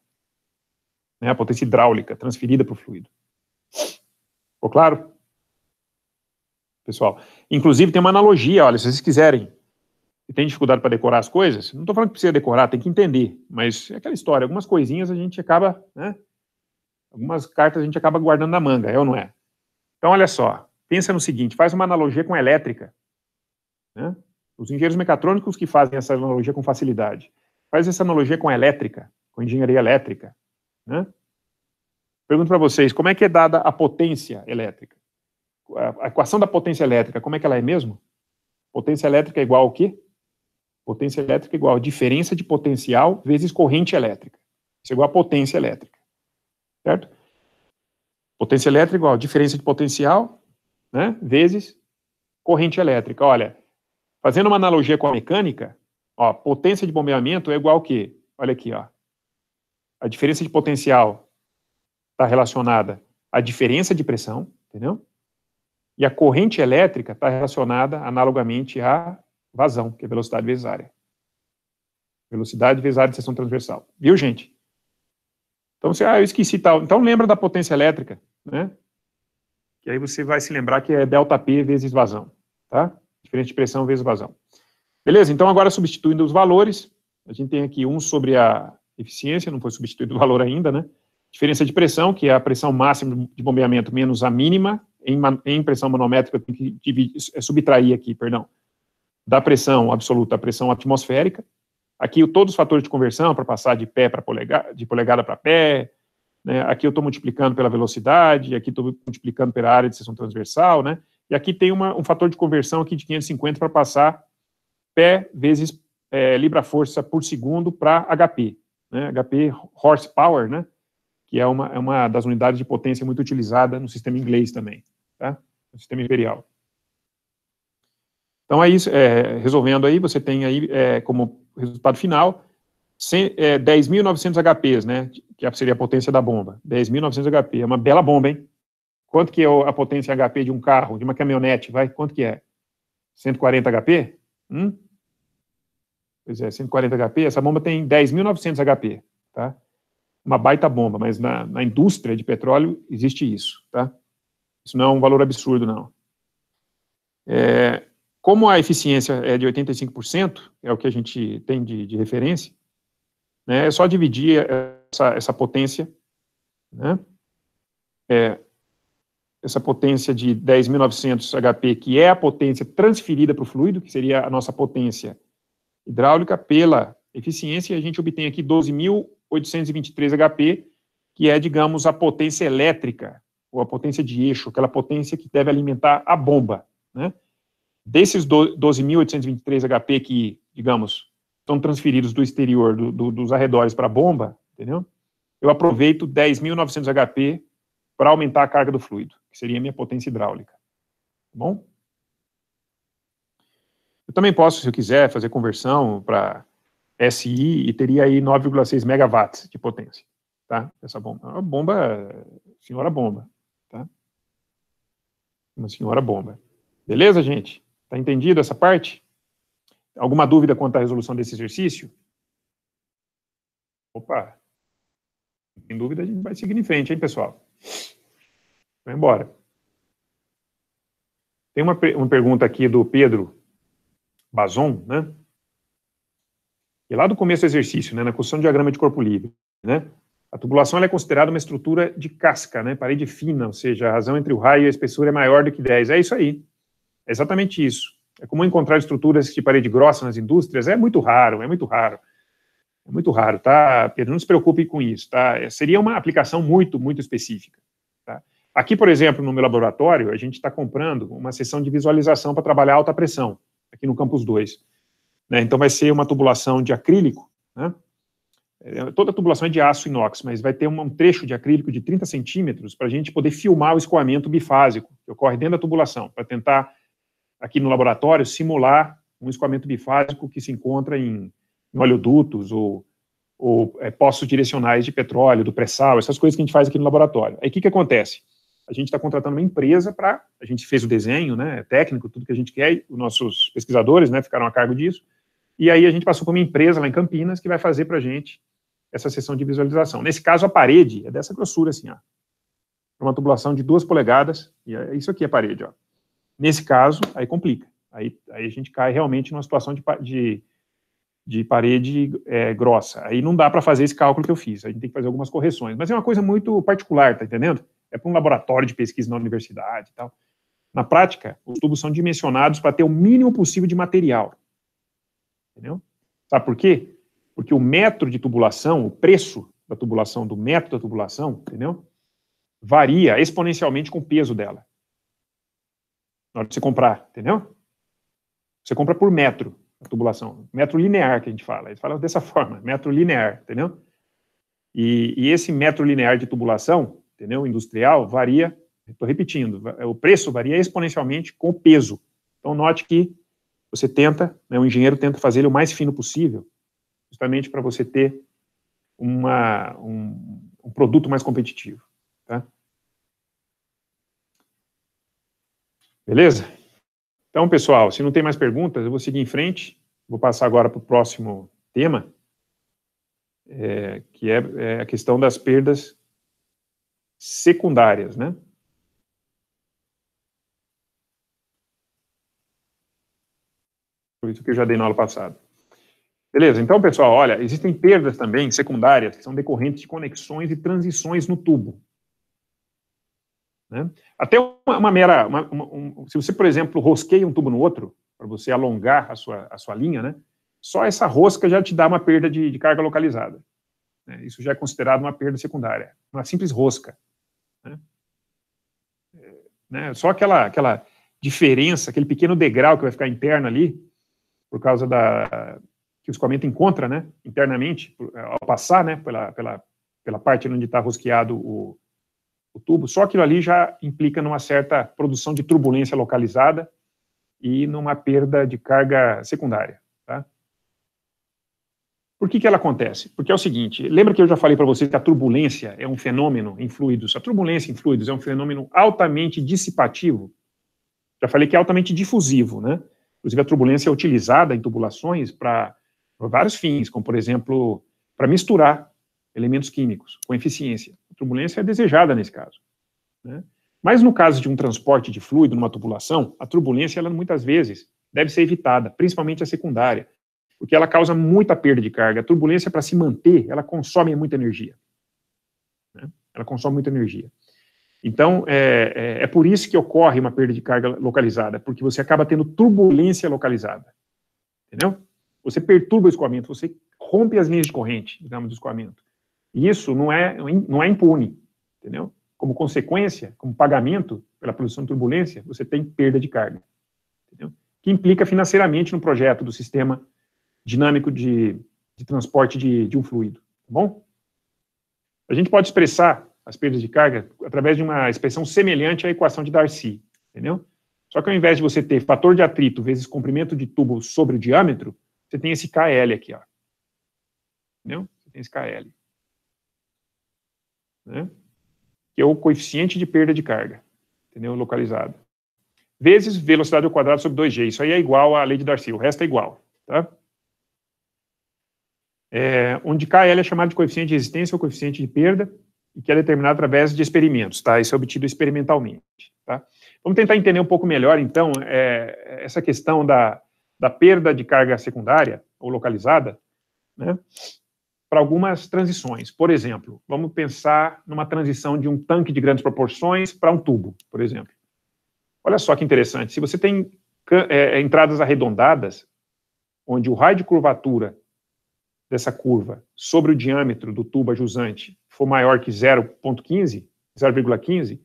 Né? A potência hidráulica transferida para o fluido. Ficou claro? Pessoal, inclusive tem uma analogia, olha, se vocês quiserem e tem dificuldade para decorar as coisas, não estou falando que precisa decorar, tem que entender, mas é aquela história, algumas coisinhas a gente acaba, né? Algumas cartas a gente acaba guardando na manga, é ou não é? Então, olha só, pensa no seguinte, faz uma analogia com a elétrica. Né? Os engenheiros mecatrônicos que fazem essa analogia com facilidade. Faz essa analogia com a elétrica, com a engenharia elétrica. Né? Pergunto para vocês, como é que é dada a potência elétrica? A equação da potência elétrica, como é que ela é mesmo? Potência elétrica é igual ao quê? Potência elétrica é igual a diferença de potencial vezes corrente elétrica. Isso é igual a potência elétrica. Certo? Potência elétrica é igual a diferença de potencial né, vezes corrente elétrica. Olha, fazendo uma analogia com a mecânica, ó, potência de bombeamento é igual a quê? Olha aqui, ó. A diferença de potencial está relacionada à diferença de pressão, entendeu? E a corrente elétrica está relacionada, analogamente, à vazão, que é velocidade vezes área. Velocidade vezes área de seção transversal. Viu, gente? Então, você, ah, eu esqueci tal. Então, lembra da potência elétrica, né? Que aí você vai se lembrar que é delta P vezes vazão, tá? Diferente de pressão vezes vazão. Beleza? Então, agora substituindo os valores, a gente tem aqui um sobre a eficiência, não foi substituído o valor ainda, né? Diferença de pressão, que é a pressão máxima de bombeamento menos a mínima, em, em pressão manométrica eu tenho que dividir, é subtrair aqui, perdão, da pressão absoluta à pressão atmosférica. Aqui todos os fatores de conversão para passar de pé para polegada, de polegada para pé. Né? Aqui eu estou multiplicando pela velocidade, aqui estou multiplicando pela área de seção transversal, né? E aqui tem uma, um fator de conversão aqui de 550 para passar pé vezes é, libra-força por segundo para HP, né? HP horsepower, né? Que é uma, é uma das unidades de potência muito utilizada no sistema inglês também, tá? No sistema imperial. Então, é isso, é, resolvendo aí, você tem aí é, como resultado final 10.900 é, HPs, né? Que é, seria a potência da bomba. 10.900 HP. É uma bela bomba, hein? Quanto que é a potência HP de um carro, de uma caminhonete? Vai, quanto que é? 140 HP? Hum? Pois é, 140 HP. Essa bomba tem 10.900 HP, tá? Uma baita bomba, mas na, na indústria de petróleo existe isso, tá? Isso não é um valor absurdo, não. É, como a eficiência é de 85%, é o que a gente tem de, de referência, né, é só dividir essa, essa potência, né, é, essa potência de 10.900 HP, que é a potência transferida para o fluido, que seria a nossa potência hidráulica, pela eficiência, e a gente obtém aqui 12.823 HP, que é, digamos, a potência elétrica, ou a potência de eixo, aquela potência que deve alimentar a bomba, né? desses 12.823 HP que, digamos, estão transferidos do exterior, do, do, dos arredores para a bomba, entendeu? Eu aproveito 10.900 HP para aumentar a carga do fluido, que seria a minha potência hidráulica. Tá bom? Eu também posso, se eu quiser, fazer conversão para SI e teria aí 9,6 megawatts de potência, tá? Essa bomba, é uma bomba, senhora bomba, tá? Uma senhora bomba. Beleza, gente? Está entendido essa parte? Alguma dúvida quanto à resolução desse exercício? Opa! Sem dúvida, a gente vai seguir em frente, hein, pessoal? Vai embora. Tem uma, uma pergunta aqui do Pedro Bazon, né? E lá do começo do exercício, né, na construção do diagrama de corpo livre, né? A tubulação é considerada uma estrutura de casca, né? Parede fina, ou seja, a razão entre o raio e a espessura é maior do que 10. É isso aí. É exatamente isso. É comum encontrar estruturas de parede grossa nas indústrias, é muito raro, é muito raro. É muito raro, tá, Pedro? Não se preocupe com isso, tá? É, seria uma aplicação muito, muito específica. Tá? Aqui, por exemplo, no meu laboratório, a gente está comprando uma seção de visualização para trabalhar alta pressão, aqui no campus 2. Né? Então, vai ser uma tubulação de acrílico, né? É, toda a tubulação é de aço inox, mas vai ter um trecho de acrílico de 30 centímetros para a gente poder filmar o escoamento bifásico que ocorre dentro da tubulação, para tentar aqui no laboratório, simular um escoamento bifásico que se encontra em, em oleodutos ou, ou é, poços direcionais de petróleo, do pré-sal, essas coisas que a gente faz aqui no laboratório. Aí o que, que acontece? A gente está contratando uma empresa para. A gente fez o desenho né, técnico, tudo que a gente quer, os nossos pesquisadores né, ficaram a cargo disso. E aí a gente passou para uma empresa lá em Campinas que vai fazer para a gente essa sessão de visualização. Nesse caso, a parede é dessa grossura, assim, ó. É uma tubulação de duas polegadas, e é isso aqui é a parede, ó. Nesse caso, aí complica. Aí, aí a gente cai realmente numa situação de, de, de parede é, grossa. Aí não dá para fazer esse cálculo que eu fiz. A gente tem que fazer algumas correções. Mas é uma coisa muito particular, tá entendendo? É para um laboratório de pesquisa na universidade e tal. Na prática, os tubos são dimensionados para ter o mínimo possível de material. Entendeu? Sabe por quê? Porque o metro de tubulação, o preço da tubulação, do metro da tubulação, entendeu? Varia exponencialmente com o peso dela. Na hora de você comprar, entendeu? Você compra por metro a tubulação. Metro linear que a gente fala. eles falam fala dessa forma, metro linear, entendeu? E, e esse metro linear de tubulação, entendeu? Industrial, varia, estou repetindo, o preço varia exponencialmente com o peso. Então, note que você tenta, né, o engenheiro tenta fazer ele o mais fino possível, justamente para você ter uma, um, um produto mais competitivo. Tá? Beleza? Então, pessoal, se não tem mais perguntas, eu vou seguir em frente. Vou passar agora para o próximo tema, é, que é, é a questão das perdas secundárias, né? Por isso que eu já dei na aula passada. Beleza, então, pessoal, olha, existem perdas também secundárias que são decorrentes de conexões e transições no tubo. Né? Até uma, uma mera. Uma, uma, um, se você, por exemplo, rosqueia um tubo no outro, para você alongar a sua, a sua linha, né? só essa rosca já te dá uma perda de, de carga localizada. Né? Isso já é considerado uma perda secundária, uma simples rosca. Né? É, né? Só aquela, aquela diferença, aquele pequeno degrau que vai ficar interno ali, por causa da que o escoamento encontra, né, internamente, ao passar, né, pela, pela, pela parte onde está rosqueado o, o tubo, só aquilo ali já implica numa certa produção de turbulência localizada e numa perda de carga secundária. Tá? Por que, que ela acontece? Porque é o seguinte, lembra que eu já falei para vocês que a turbulência é um fenômeno em fluidos, a turbulência em fluidos é um fenômeno altamente dissipativo, já falei que é altamente difusivo, né? Inclusive a turbulência é utilizada em tubulações para vários fins, como por exemplo, para misturar elementos químicos, com eficiência. A turbulência é desejada nesse caso. Né? Mas no caso de um transporte de fluido numa tubulação, a turbulência, ela muitas vezes, deve ser evitada, principalmente a secundária, porque ela causa muita perda de carga. A turbulência, para se manter, ela consome muita energia. Né? Ela consome muita energia. Então, é, é, é, por isso que ocorre uma perda de carga localizada, porque você acaba tendo turbulência localizada. Entendeu? Você perturba o escoamento, você rompe as linhas de corrente, digamos, do escoamento. Isso não é, não é impune, entendeu? Como consequência, como pagamento pela produção de turbulência, você tem perda de carga, entendeu? Que implica financeiramente no projeto do sistema dinâmico de, de transporte de, de um fluido, tá bom? A gente pode expressar as perdas de carga através de uma expressão semelhante à equação de Darcy, entendeu? Só que ao invés de você ter fator de atrito vezes comprimento de tubo sobre o diâmetro, você tem esse KL aqui, ó. Entendeu? Você tem esse KL né? que é o coeficiente de perda de carga, entendeu? Localizada. Vezes velocidade ao quadrado sobre 2g. Isso aí é igual à lei de Darcy, o resto é igual, tá? É, onde KL é chamado de coeficiente de resistência ou coeficiente de perda, e que é determinado através de experimentos, tá? Isso é obtido experimentalmente, tá? Vamos tentar entender um pouco melhor, então, é, essa questão da, da perda de carga secundária ou localizada, né? para algumas transições. Por exemplo, vamos pensar numa transição de um tanque de grandes proporções para um tubo, por exemplo. Olha só que interessante. Se você tem é, é, entradas arredondadas, onde o raio de curvatura dessa curva sobre o diâmetro do tubo jusante for maior que 0,15, 0,15,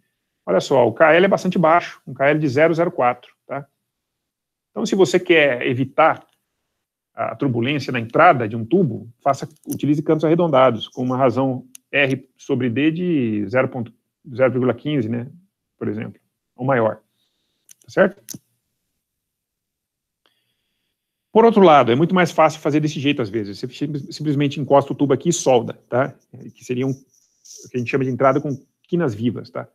olha só, o KL é bastante baixo, um KL de 0,04, tá? Então, se você quer evitar a turbulência na entrada de um tubo, faça, utilize cantos arredondados, com uma razão R sobre D de 0,15, né, por exemplo, ou maior. Tá certo? Por outro lado, é muito mais fácil fazer desse jeito às vezes. Você simplesmente encosta o tubo aqui e solda, tá? Que seria um, que a gente chama de entrada com quinas vivas, tá?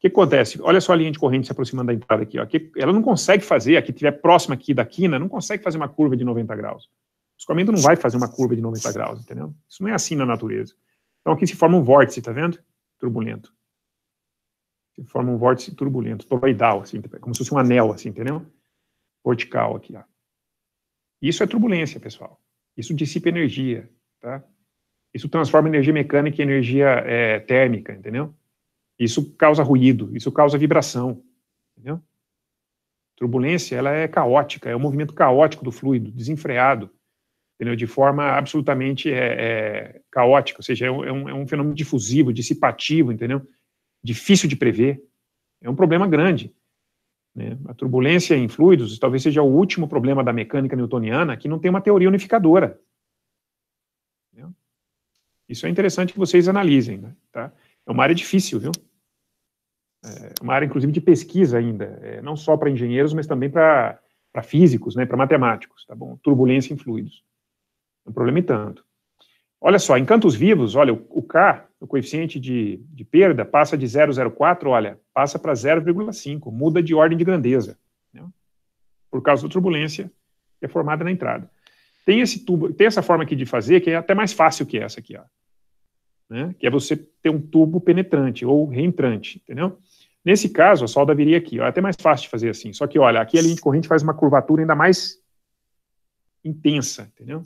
O que acontece? Olha só a linha de corrente se aproximando da entrada aqui. Ó. Aqui, ela não consegue fazer, aqui estiver próxima aqui da quina, não consegue fazer uma curva de 90 graus. O escoamento não vai fazer uma curva de 90 graus, entendeu? Isso não é assim na natureza. Então aqui se forma um vórtice, tá vendo? Turbulento. Se forma um vórtice turbulento, toroidal, assim, como se fosse um anel, assim, entendeu? Vertical aqui, ó. Isso é turbulência, pessoal. Isso dissipa energia, tá? Isso transforma energia mecânica em energia é, térmica, entendeu? Isso causa ruído, isso causa vibração, entendeu? Turbulência, ela é caótica, é um movimento caótico do fluido, desenfreado, entendeu? De forma absolutamente é, é, caótica, ou seja, é, é um, é um fenômeno difusivo, dissipativo, entendeu? Difícil de prever, é um problema grande. Né? A turbulência em fluidos talvez seja o último problema da mecânica newtoniana que não tem uma teoria unificadora. Isso é interessante que vocês analisem. Né? Tá? É uma área difícil, viu? É uma área inclusive de pesquisa ainda, é, não só para engenheiros, mas também para físicos, né, para matemáticos, tá bom? Turbulência em fluidos. É um problema e tanto. Olha só, em cantos vivos, olha, o, o K, o coeficiente de, de perda, passa de 0,04, olha, passa para 0,5, muda de ordem de grandeza, né, por causa da turbulência que é formada na entrada. Tem esse tubo, tem essa forma aqui de fazer que é até mais fácil que essa aqui, ó. Né, que é você ter um tubo penetrante ou reentrante, entendeu? Nesse caso, a solda viria aqui. Ó, é até mais fácil de fazer assim. Só que, olha, aqui a linha de corrente faz uma curvatura ainda mais intensa, entendeu?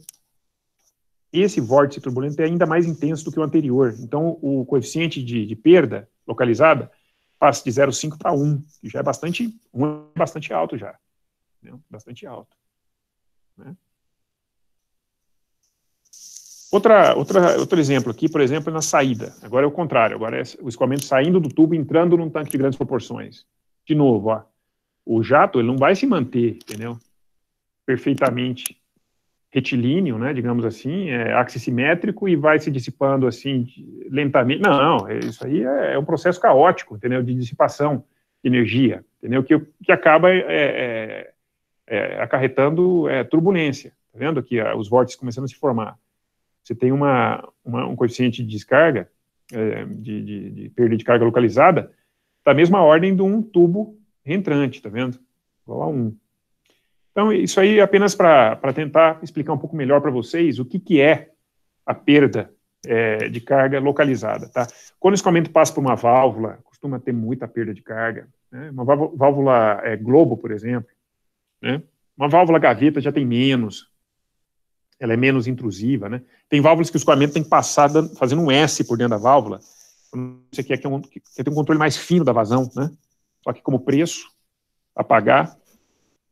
Esse vórtice turbulento é ainda mais intenso do que o anterior. Então, o coeficiente de, de perda localizada passa de 0,5 para 1, que já é bastante, um é bastante alto já. Entendeu? Bastante alto. Né? Outra, outra, outro exemplo aqui, por exemplo, é na saída. Agora é o contrário, agora é o escoamento saindo do tubo, entrando num tanque de grandes proporções. De novo, ó, o jato ele não vai se manter, entendeu? Perfeitamente retilíneo, né, digamos assim, é axissimétrico e vai se dissipando assim lentamente. Não, é, isso aí é, é, um processo caótico, entendeu? De dissipação de energia, entendeu? Que, que acaba é, é, é, é acarretando turbulência. Tá vendo aqui ó, os vórtices começando a se formar você tem uma, uma um coeficiente de descarga, é, de, de, de, perda de carga localizada, da mesma ordem de um tubo reentrante, tá vendo? Igual a 1. Então, isso aí é apenas para tentar explicar um pouco melhor para vocês o que, que é a perda é, de carga localizada, tá? Quando o escoamento passa por uma válvula, costuma ter muita perda de carga. Né? Uma válvula é, globo, por exemplo, né? Uma válvula gaveta já tem menos, ela é menos intrusiva, né? Tem válvulas que o escoamento tem que passar fazendo um S por dentro da válvula. Você quer, é um, quer ter um controle mais fino da vazão, né? Só que como preço a pagar,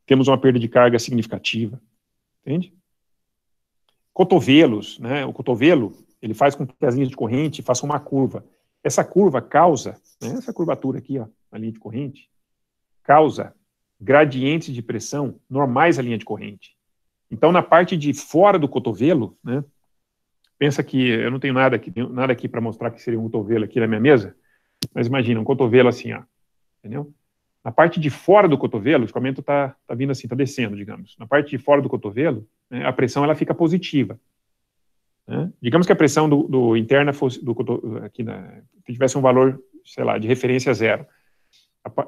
temos uma perda de carga significativa, entende? Cotovelos, né? O cotovelo, ele faz com que as linhas de corrente façam uma curva. Essa curva causa, né? essa curvatura aqui, ó, na linha de corrente, causa gradientes de pressão normais à linha de corrente. Então, na parte de fora do cotovelo, né? Pensa que eu não tenho nada aqui, nada aqui para mostrar que seria um cotovelo aqui na minha mesa, mas imagina um cotovelo assim, ó, entendeu? Na parte de fora do cotovelo, o escoamento está tá vindo assim, está descendo, digamos. Na parte de fora do cotovelo, né, a pressão ela fica positiva. Né? Digamos que a pressão do, do interna fosse do aqui na, tivesse um valor, sei lá, de referência zero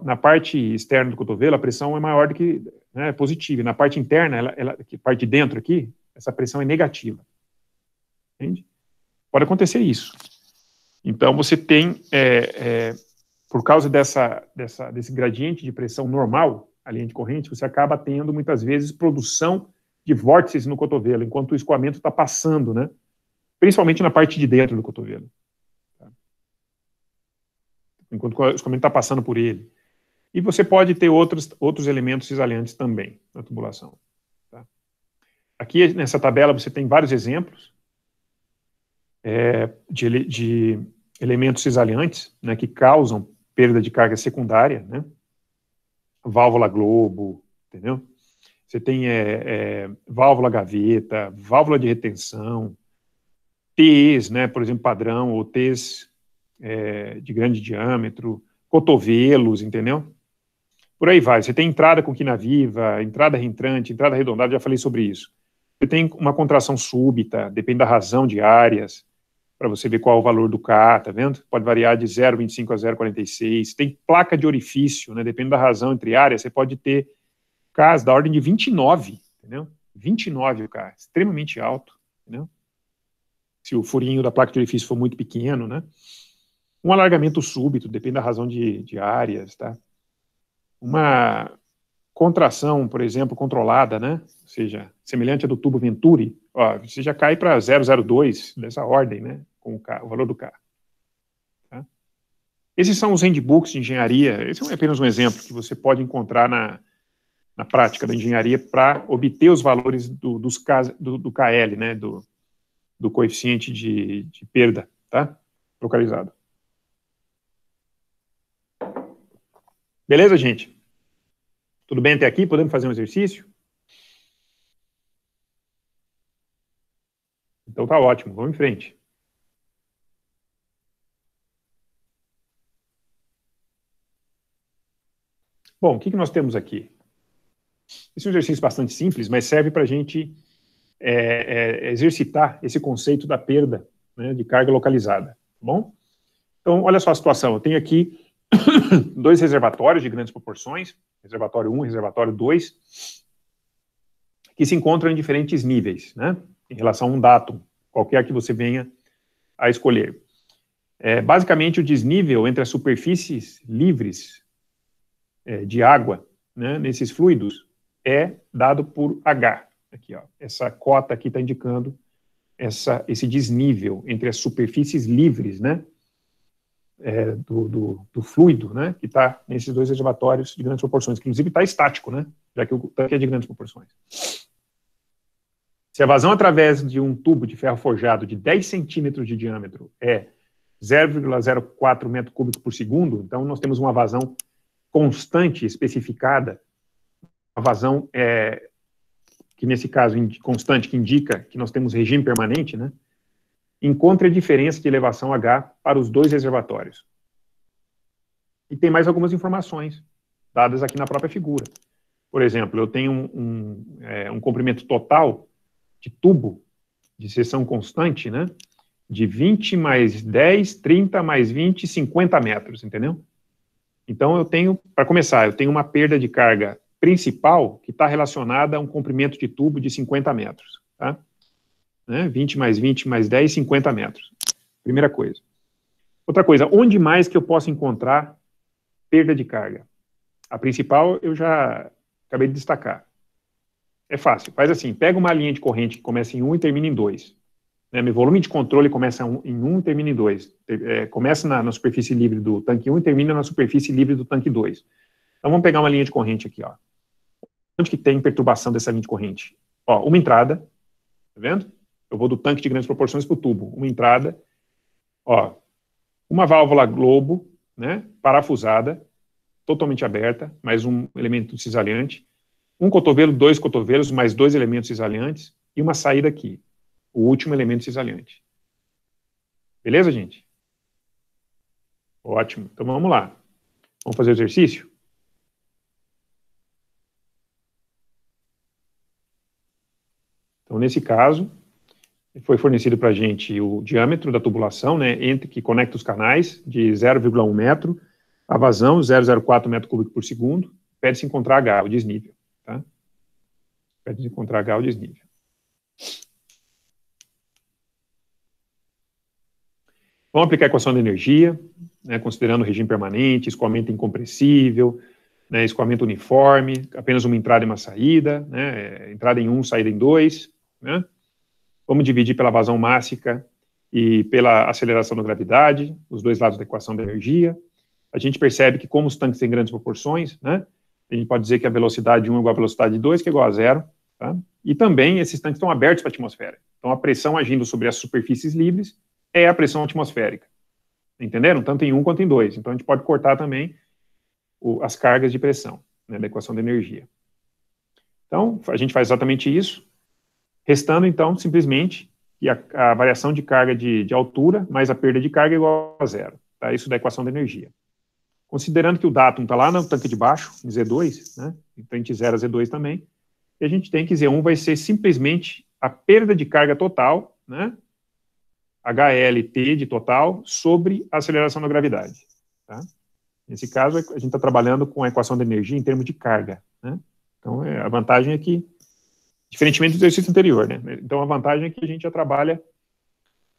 na parte externa do cotovelo, a pressão é maior do que né, positiva. Na parte interna, ela, ela, parte de dentro aqui, essa pressão é negativa. Entende? Pode acontecer isso. Então, você tem, é, é, por causa dessa, dessa, desse gradiente de pressão normal, a linha de corrente, você acaba tendo, muitas vezes, produção de vórtices no cotovelo, enquanto o escoamento está passando, né? principalmente na parte de dentro do cotovelo enquanto o escoamento está passando por ele. E você pode ter outros, outros elementos cisalhantes também na tubulação. Tá? Aqui nessa tabela você tem vários exemplos é, de, de, elementos cisalhantes né, que causam perda de carga secundária, né? válvula globo, entendeu? Você tem é, é, válvula gaveta, válvula de retenção, Ts, né, por exemplo, padrão, ou Ts é, de grande diâmetro, cotovelos, entendeu? Por aí vai. Você tem entrada com quina viva, entrada reentrante, entrada arredondada, já falei sobre isso. Você tem uma contração súbita, depende da razão de áreas, para você ver qual é o valor do K, tá vendo? Pode variar de 0,25 a 0,46. Tem placa de orifício, né? Depende da razão entre áreas, você pode ter Ks da ordem de 29, entendeu? 29 o K, extremamente alto, entendeu? Se o furinho da placa de orifício for muito pequeno, né? um alargamento súbito, depende da razão de, de áreas, tá? Uma contração, por exemplo, controlada, né? Ou seja, semelhante à do tubo Venturi, ó, você já cai para 002 dessa ordem, né? Com o, o valor do K. Tá? Esses são os handbooks de engenharia. Esse é apenas um exemplo que você pode encontrar na, na prática da engenharia para obter os valores do, dos, do, do KL, né? Do, do coeficiente de, de perda, tá? Localizado. Beleza, gente? Tudo bem até aqui? Podemos fazer um exercício? Então tá ótimo, vamos em frente. Bom, o que, que nós temos aqui? Esse é um exercício bastante simples, mas serve para a gente é, é, exercitar esse conceito da perda né, de carga localizada, tá bom? Então, olha só a situação, eu tenho aqui dois reservatórios de grandes proporções, reservatório 1 e reservatório 2, que se encontram em diferentes níveis, né, em relação a um datum, qualquer que você venha a escolher. É, basicamente, o desnível entre as superfícies livres é, de água, né, nesses fluidos, é dado por H. Aqui, ó, essa cota aqui está indicando essa, esse desnível entre as superfícies livres, né, é, do, do, do, fluido, né, que está nesses dois reservatórios de grandes proporções, que inclusive está estático, né, já que o tanque é de grandes proporções. Se a vazão através de um tubo de ferro forjado de 10 centímetros de diâmetro é 0,04 metro cúbico por segundo, então nós temos uma vazão constante, especificada, uma vazão é, que nesse caso constante, que indica que nós temos regime permanente, né, encontre a diferença de elevação H para os dois reservatórios. E tem mais algumas informações dadas aqui na própria figura. Por exemplo, eu tenho um, um, é, um comprimento total de tubo de seção constante, né? De 20 mais 10, 30 mais 20, 50 metros, entendeu? Então eu tenho, para começar, eu tenho uma perda de carga principal que está relacionada a um comprimento de tubo de 50 metros, tá? Né? 20 mais 20 mais 10, 50 metros. Primeira coisa. Outra coisa, onde mais que eu posso encontrar perda de carga? A principal eu já acabei de destacar. É fácil, faz assim, pega uma linha de corrente que começa em 1 um e termina em 2. Né, meu volume de controle começa em 1 um, e termina em 2. É, começa na, na, superfície livre do tanque 1 um, e termina na superfície livre do tanque 2. Então vamos pegar uma linha de corrente aqui. Ó. Onde que tem perturbação dessa linha de corrente? Ó, uma entrada, tá vendo? Eu vou do tanque de grandes proporções para o tubo, uma entrada, ó, uma válvula globo, né, parafusada, totalmente aberta, mais um elemento cisalhante, um cotovelo, dois cotovelos, mais dois elementos cisalhantes e uma saída aqui, o último elemento cisalhante. Beleza, gente? Ótimo. Então vamos lá. Vamos fazer o exercício? Então, nesse caso, foi fornecido para a gente o diâmetro da tubulação, né, entre que conecta os canais, de 0,1 metro, a vazão, 0,04 metro cúbico por segundo, pede-se encontrar H, o desnível. Tá? Pede-se encontrar H, o desnível. Vamos aplicar a equação da energia, né, considerando o regime permanente, escoamento incompressível, né, escoamento uniforme, apenas uma entrada e uma saída, né, é, entrada em um, saída em dois, né? Vamos dividir pela vazão mássica e pela aceleração da gravidade, os dois lados da equação da energia. A gente percebe que, como os tanques têm grandes proporções, né, a gente pode dizer que a velocidade 1 é igual à velocidade 2, que é igual a zero. Tá? E também esses tanques estão abertos para a atmosfera. Então, a pressão agindo sobre as superfícies livres é a pressão atmosférica. Entenderam? Tanto em um quanto em dois. Então, a gente pode cortar também o, as cargas de pressão né, da equação da energia. Então, a gente faz exatamente isso restando então simplesmente a, a, variação de carga de, de, altura mais a perda de carga é igual a zero. Tá? Isso da equação da energia. Considerando que o datum está lá no tanque de baixo, em Z2, né? então a gente zera Z2 também, e a gente tem que Z1 vai ser simplesmente a perda de carga total, né? HLT de total, sobre a aceleração da gravidade. Tá? Nesse caso, a gente está trabalhando com a equação da energia em termos de carga. Né? Então, é, a vantagem é que diferentemente do exercício anterior, né? Então a vantagem é que a gente já trabalha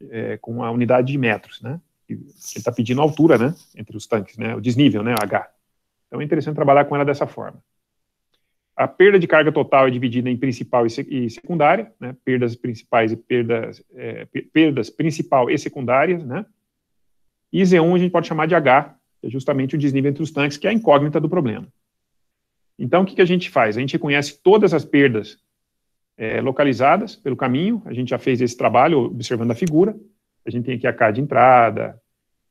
é, com a unidade de metros, né? Ele está pedindo altura, né? Entre os tanques, né? O desnível, né? O H. Então é interessante trabalhar com ela dessa forma. A perda de carga total é dividida em principal e secundária, né? Perdas principais e perdas, é, perdas principal e secundárias, né? E Z1 a gente pode chamar de H, que é justamente o desnível entre os tanques, que é a incógnita do problema. Então, o que, que a gente faz? A gente reconhece todas as perdas é, localizadas pelo caminho. A gente já fez esse trabalho observando a figura. A gente tem aqui a cá de entrada,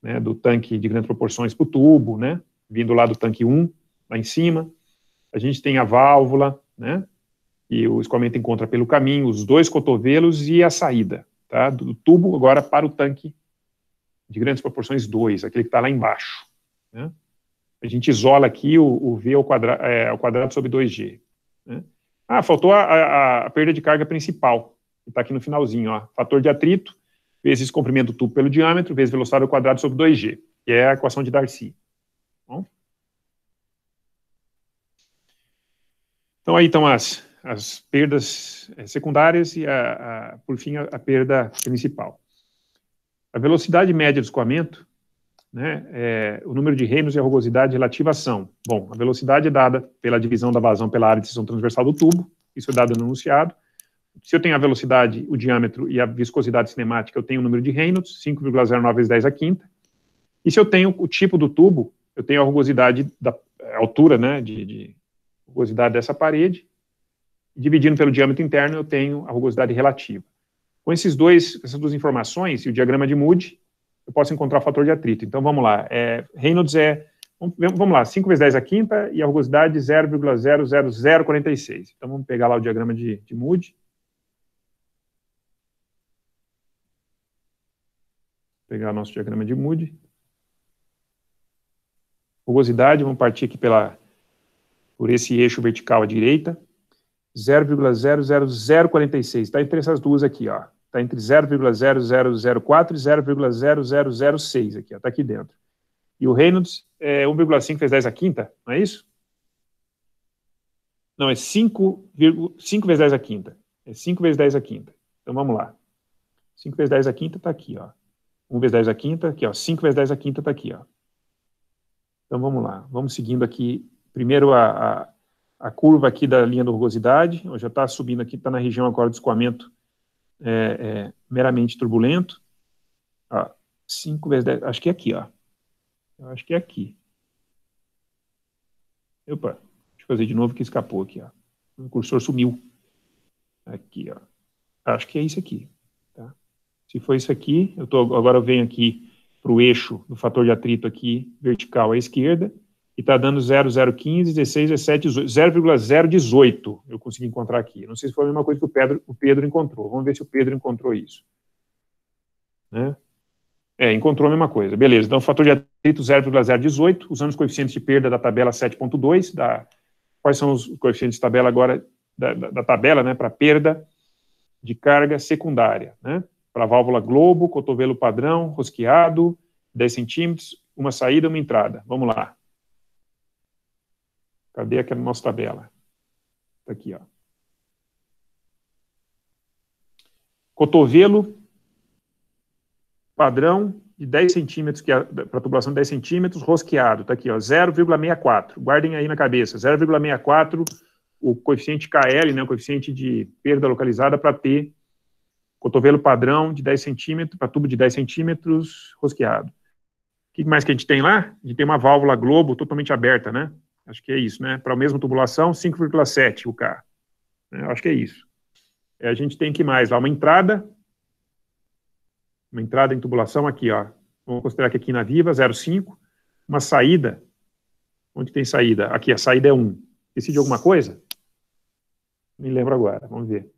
né, do tanque de grandes proporções para o tubo, né, vindo lá do tanque 1, lá em cima. A gente tem a válvula, né, e o escoamento encontra pelo caminho os dois cotovelos e a saída, tá, do tubo agora para o tanque de grandes proporções 2, aquele que está lá embaixo. Né. A gente isola aqui o, o V ao, quadra, é, ao quadrado sobre 2G. Né. Ah, faltou a, a, a perda de carga principal, que está aqui no finalzinho. Ó. Fator de atrito, vezes comprimento do tubo pelo diâmetro, vezes velocidade ao quadrado sobre 2g, que é a equação de Darcy. Bom? Então, aí estão as, as perdas eh, secundárias e, a, a por fim, a, a perda principal. A velocidade média do escoamento né, é, o número de reinos e a rugosidade relativa são, bom, a velocidade é dada pela divisão da vazão pela área de seção transversal do tubo, isso é dado no enunciado. Se eu tenho a velocidade, o diâmetro e a viscosidade cinemática, eu tenho o número de Reynolds, 5,09 vezes 10 a quinta. E se eu tenho o tipo do tubo, eu tenho a rugosidade da a altura, né, de, de rugosidade dessa parede. Dividindo pelo diâmetro interno, eu tenho a rugosidade relativa. Com esses dois, essas duas informações e o diagrama de Moody, eu posso encontrar o fator de atrito. Então, vamos lá. É, Reynolds é, vamos lá, 5 vezes 10 a quinta e a rugosidade 0,00046. Então, vamos pegar lá o diagrama de, de Moody. Pegar nosso diagrama de Moody. Rugosidade, vamos partir aqui pela, por esse eixo vertical à direita. 0,00046. Está entre essas duas aqui, ó. Está entre 0,0004 e 0,0006 aqui, está aqui dentro. E o Reynolds é 1,5 vezes 10 a quinta, não é isso? Não, é 5, 5 vezes 10 a quinta. É 5 vezes 10 a quinta. Então vamos lá. 5 vezes 10 a quinta está aqui, ó. 1 vezes 10 a quinta, aqui, ó. 5 vezes 10 a quinta está aqui, ó. Então vamos lá. Vamos seguindo aqui. Primeiro a, a, a curva aqui da linha da rugosidade. Já está subindo aqui, está na região agora do escoamento é, é, meramente turbulento. Ah, 5 vezes 10, acho que é aqui, ó. Eu acho que é aqui. Opa, deixa eu fazer de novo que escapou aqui, ó. O cursor sumiu. Aqui, ó. Acho que é isso aqui. Tá? Se for isso aqui, eu tô, agora eu venho aqui para o eixo do fator de atrito aqui vertical à esquerda e está dando 0,015, 16, 17, 0,018. Eu consegui encontrar aqui. Não sei se foi a mesma coisa que o Pedro, o Pedro encontrou. Vamos ver se o Pedro encontrou isso. Né? É, encontrou a mesma coisa. Beleza, então fator de atrito 0,018, usando os coeficientes de perda da tabela 7.2, da, quais são os coeficientes de tabela agora, da, da, da tabela, né, para perda de carga secundária, né, para válvula globo, cotovelo padrão, rosqueado, 10 centímetros, uma saída, uma entrada. Vamos lá. Cadê aqui a nossa tabela? Está aqui, ó. Cotovelo, padrão de 10 centímetros, que é para tubulação de 10 centímetros, rosqueado, está aqui, ó, 0,64. Guardem aí na cabeça, 0,64 o coeficiente KL, né, o coeficiente de perda localizada para ter cotovelo padrão de 10 centímetros, para tubo de 10 centímetros, rosqueado. O que mais que a gente tem lá? A gente tem uma válvula globo totalmente aberta, né? Acho que é isso, né? Para a mesma tubulação, 5,7 o K. Né? Acho que é isso. É, a gente tem que mais lá uma entrada, uma entrada em tubulação aqui, ó. Vamos considerar que aqui na viva, 0,5. Uma saída, onde tem saída? Aqui, a saída é 1. Decide alguma coisa? Me lembro agora, vamos ver.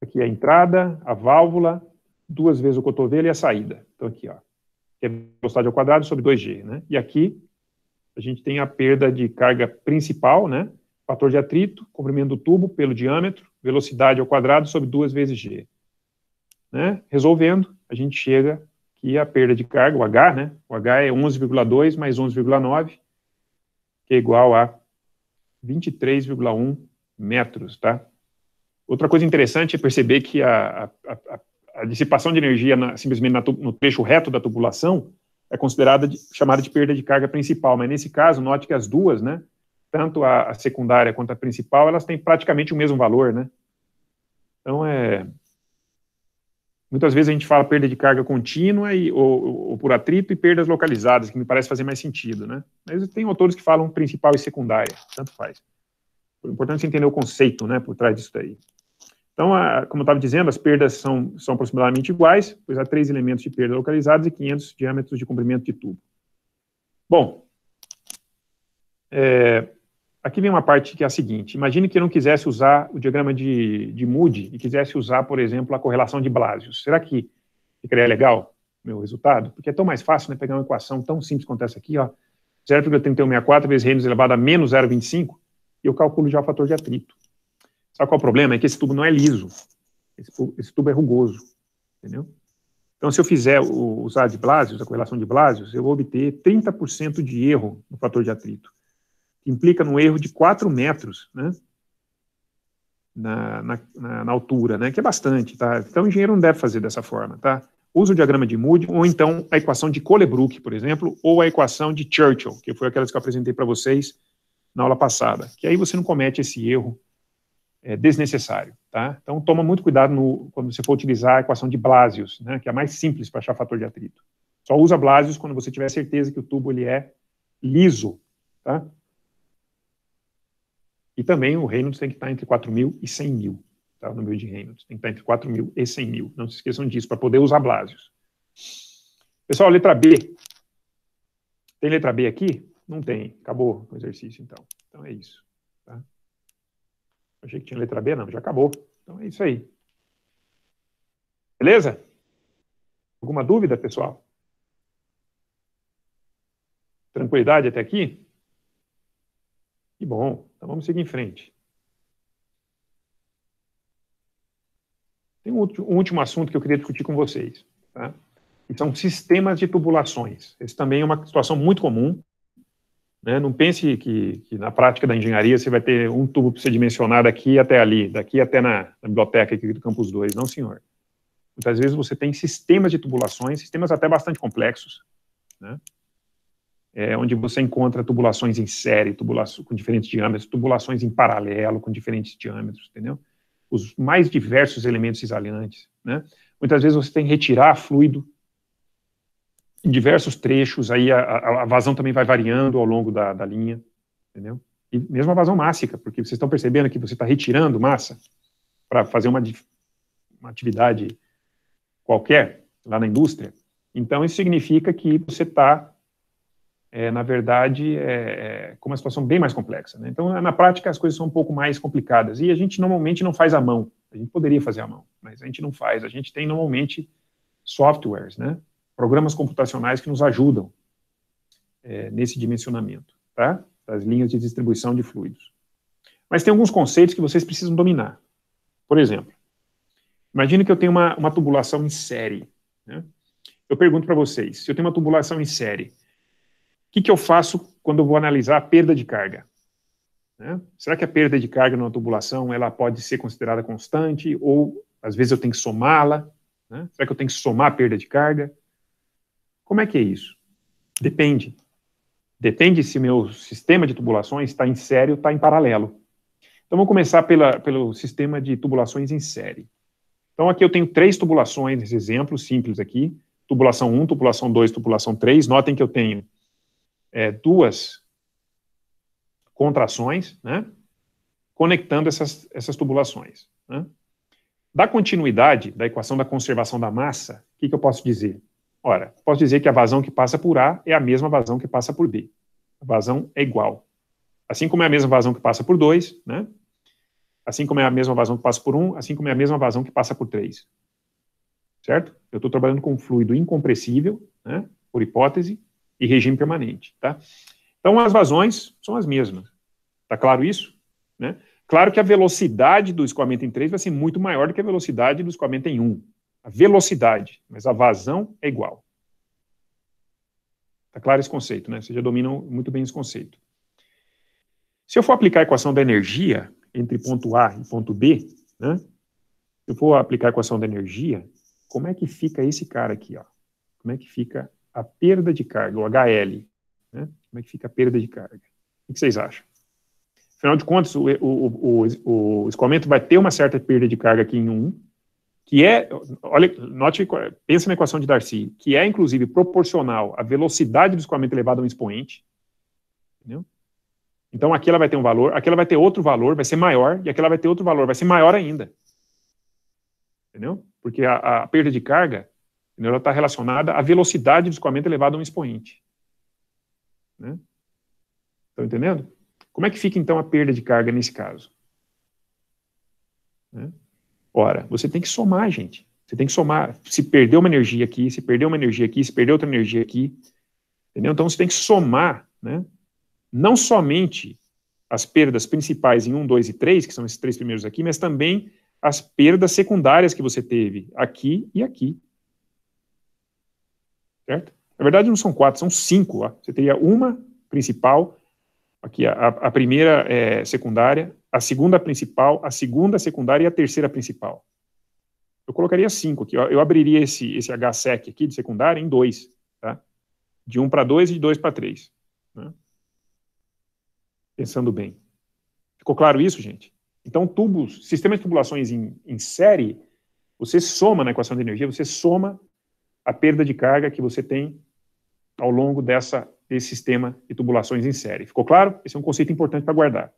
Aqui a entrada, a válvula, duas vezes o cotovelo e a saída. Então aqui, ó, é velocidade ao quadrado sobre 2g, né? E aqui, a gente tem a perda de carga principal, né? Fator de atrito, comprimento do tubo pelo diâmetro, velocidade ao quadrado sobre 2 vezes g. Né? Resolvendo, a gente chega que a perda de carga, o H, né? O H é 11,2 mais 11,9, que é igual a 23,1 metros, tá? Outra coisa interessante é perceber que a, a, a, a dissipação de energia na, simplesmente na, no trecho reto da tubulação é considerada de, chamada de perda de carga principal, mas né? nesse caso, note que as duas, né, tanto a, a secundária quanto a principal, elas têm praticamente o mesmo valor, né? Então, é, Muitas vezes a gente fala perda de carga contínua e, ou, ou, por atrito e perdas localizadas, que me parece fazer mais sentido, né? Mas tem autores que falam principal e secundária, tanto faz. O importante é entender o conceito, né, por trás disso daí. Então, a, como eu estava dizendo, as perdas são, são aproximadamente iguais, pois há três elementos de perda localizados e 500 diâmetros de comprimento de tubo. Bom, é, aqui vem uma parte que é a seguinte. Imagine que eu não quisesse usar o diagrama de, de Moody e quisesse usar, por exemplo, a correlação de Blasius. Será que ficaria legal meu resultado? Porque é tão mais fácil né, pegar uma equação tão simples quanto essa aqui, ó, 0,3164 vezes Reynolds elevado a menos 0,25, e eu calculo já o fator de atrito sabe qual é o problema? É que esse tubo não é liso. Esse, esse tubo é rugoso, entendeu? Então, se eu fizer o, usar de Blasius, a correlação de Blasius, eu vou obter 30% de erro no fator de atrito, que implica num erro de 4 metros, né? Na, na, na, altura, né? Que é bastante, tá? Então, o engenheiro não deve fazer dessa forma, tá? Usa o diagrama de Moody, ou então a equação de Colebrook, por exemplo, ou a equação de Churchill, que foi aquela que eu apresentei para vocês na aula passada, que aí você não comete esse erro é, desnecessário. Tá? Então, toma muito cuidado no, quando você for utilizar a equação de Blasius, né, que é a mais simples para achar fator de atrito. Só usa Blasius quando você tiver certeza que o tubo ele é liso. Tá? E também o Reynolds tem que estar entre 4 mil e 100 mil. Tá? O número de Reynolds tem que estar entre 4 mil e 100 mil. Não se esqueçam disso, para poder usar Blasius. Pessoal, letra B. Tem letra B aqui? Não tem. Acabou o exercício, então. Então é isso. Tá? Achei que tinha letra B, não, já acabou. Então é isso aí. Beleza? Alguma dúvida, pessoal? Tranquilidade até aqui? Que bom, então vamos seguir em frente. Tem um último assunto que eu queria discutir com vocês, tá? que são sistemas de tubulações. Esse também é uma situação muito comum, né? Não pense que, que, na prática da engenharia você vai ter um tubo para ser dimensionado daqui até ali, daqui até na, na biblioteca aqui do Campus 2. Não, senhor. Muitas vezes você tem sistemas de tubulações, sistemas até bastante complexos, né? É, onde você encontra tubulações em série, tubulações com diferentes diâmetros, tubulações em paralelo com diferentes diâmetros, entendeu? Os mais diversos elementos cisalhantes, né? Muitas vezes você tem que retirar fluido em diversos trechos, aí a, a, a, vazão também vai variando ao longo da, da linha, entendeu? E mesmo a vazão mássica, porque vocês estão percebendo que você está retirando massa para fazer uma, uma atividade qualquer lá na indústria. Então, isso significa que você está, é, na verdade, é, é, com uma situação bem mais complexa. Né? Então, na prática, as coisas são um pouco mais complicadas. E a gente normalmente não faz à mão. A gente poderia fazer à mão, mas a gente não faz. A gente tem normalmente softwares, né? programas computacionais que nos ajudam é, nesse dimensionamento, tá? Das linhas de distribuição de fluidos. Mas tem alguns conceitos que vocês precisam dominar. Por exemplo, imagine que eu tenho uma, uma tubulação em série. Né? Eu pergunto para vocês, se eu tenho uma tubulação em série, o que, que eu faço quando eu vou analisar a perda de carga? Né? Será que a perda de carga numa tubulação ela pode ser considerada constante ou às vezes eu tenho que somá-la? Né? Será que eu tenho que somar a perda de carga? Como é que é isso? Depende. Depende se meu sistema de tubulações está em série ou está em paralelo. Então, vamos começar pela, pelo sistema de tubulações em série. Então, aqui eu tenho três tubulações, esse exemplo simples aqui, tubulação 1, tubulação 2, tubulação 3. Notem que eu tenho é, duas contrações, né, conectando essas, essas tubulações. Né. Da continuidade da equação da conservação da massa, o que, que eu posso dizer? Ora, posso dizer que a vazão que passa por A é a mesma vazão que passa por B. A vazão é igual. Assim como é a mesma vazão que passa por 2, né? assim como é a mesma vazão que passa por 1, um, assim como é a mesma vazão que passa por 3. Certo? Eu estou trabalhando com fluido incompressível, né? por hipótese, e regime permanente. Tá? Então, as vazões são as mesmas. Está claro isso? Né? Claro que a velocidade do escoamento em 3 vai ser muito maior do que a velocidade do escoamento em 1. Um, a velocidade, mas a vazão é igual. Está claro esse conceito, né? Vocês já dominam muito bem esse conceito. Se eu for aplicar a equação da energia entre ponto A e ponto B, né? Se eu for aplicar a equação da energia, como é que fica esse cara aqui, ó? Como é que fica a perda de carga, o HL, né? Como é que fica a perda de carga? O que vocês acham? Afinal de contas, o, o, o, o escoamento vai ter uma certa perda de carga aqui em 1, um, que é, olha, note, pensa na equação de Darcy, que é inclusive proporcional à velocidade do escoamento elevado a um expoente. Entendeu? Então aqui ela vai ter um valor, aqui ela vai ter outro valor, vai ser maior, e aqui ela vai ter outro valor, vai ser maior ainda. Entendeu? Porque a, a perda de carga ela está relacionada à velocidade do escoamento elevado a um expoente. Né? Estão tá entendendo? Como é que fica, então, a perda de carga nesse caso? Né? Ora, você tem que somar, gente. Você tem que somar. Se perdeu uma energia aqui, se perdeu uma energia aqui, se perdeu outra energia aqui. Entendeu? Então você tem que somar, né? Não somente as perdas principais em 1, 2 e 3, que são esses três primeiros aqui, mas também as perdas secundárias que você teve aqui e aqui. Certo? Na verdade, não são quatro, são cinco. Ó. Você teria uma principal, Aqui, a, a primeira é secundária, a segunda principal, a segunda secundária e a terceira principal. Eu colocaria cinco aqui. Eu, abriria esse, esse HSEC aqui de secundária em dois. Tá? De um para dois e de dois para três. Né? Pensando bem. Ficou claro isso, gente? Então, tubos, sistemas de tubulações em, em série, você soma na equação de energia, você soma a perda de carga que você tem ao longo dessa esse sistema de tubulações em série. Ficou claro? Esse é um conceito importante para guardar.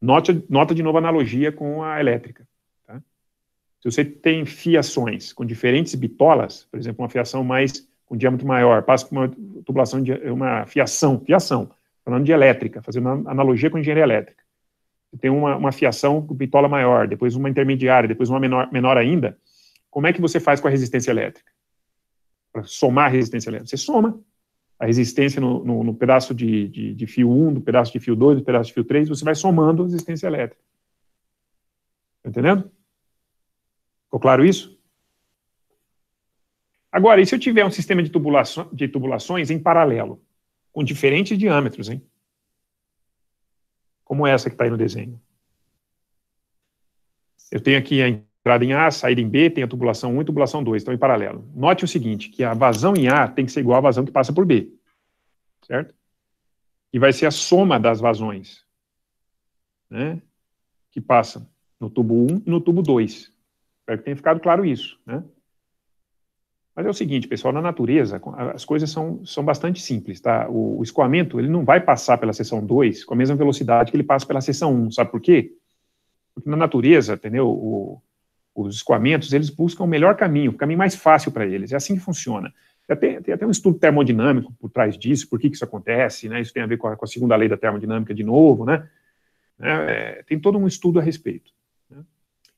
Note, nota de novo a analogia com a elétrica. Tá? Se você tem fiações com diferentes bitolas, por exemplo, uma fiação mais com diâmetro maior, passa por uma tubulação de uma fiação, fiação, falando de elétrica, fazendo uma analogia com engenharia elétrica. Você tem uma, uma fiação com bitola maior, depois uma intermediária, depois uma menor, menor ainda. Como é que você faz com a resistência elétrica? Para somar a resistência elétrica, você soma a resistência no, no, no pedaço de, de, de, fio 1, do pedaço de fio 2, do pedaço de fio 3, você vai somando a resistência elétrica. Tá entendendo? Ficou claro isso? Agora, e se eu tiver um sistema de, tubulaço, de tubulações em paralelo, com diferentes diâmetros, hein? Como essa que está aí no desenho. Eu tenho aqui a Entrada em A, saída em B, tem a tubulação 1 e tubulação 2, estão em paralelo. Note o seguinte, que a vazão em A tem que ser igual à vazão que passa por B, certo? E vai ser a soma das vazões, né, que passam no tubo 1 e no tubo 2. Espero que tenha ficado claro isso, né? Mas é o seguinte, pessoal, na natureza as coisas são, são bastante simples, tá? O, o, escoamento, ele não vai passar pela seção 2 com a mesma velocidade que ele passa pela seção 1, um, sabe por quê? Porque na natureza, entendeu? O, os escoamentos, eles buscam o melhor caminho, o caminho mais fácil para eles. É assim que funciona. Tem, tem até um estudo termodinâmico por trás disso, por que, que isso acontece, né? Isso tem a ver com a, com a segunda lei da termodinâmica de novo, né? É, é tem todo um estudo a respeito. Né?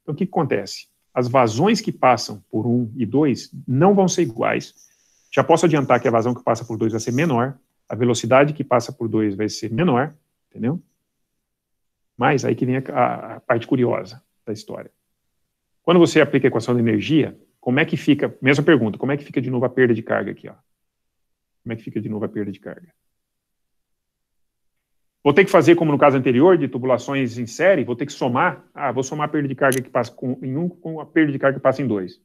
Então, o que, que acontece? As vazões que passam por 1 um e 2 não vão ser iguais. Já posso adiantar que a vazão que passa por 2 vai ser menor, a velocidade que passa por 2 vai ser menor, entendeu? Mas aí que vem a, a parte curiosa da história. Quando você aplica a equação da energia, como é que fica, mesma pergunta, como é que fica de novo a perda de carga aqui, ó? Como é que fica de novo a perda de carga? Vou ter que fazer, como no caso anterior, de tubulações em série, vou ter que somar. Ah, vou somar a perda de carga que passa com, em um com a perda de carga que passa em dois.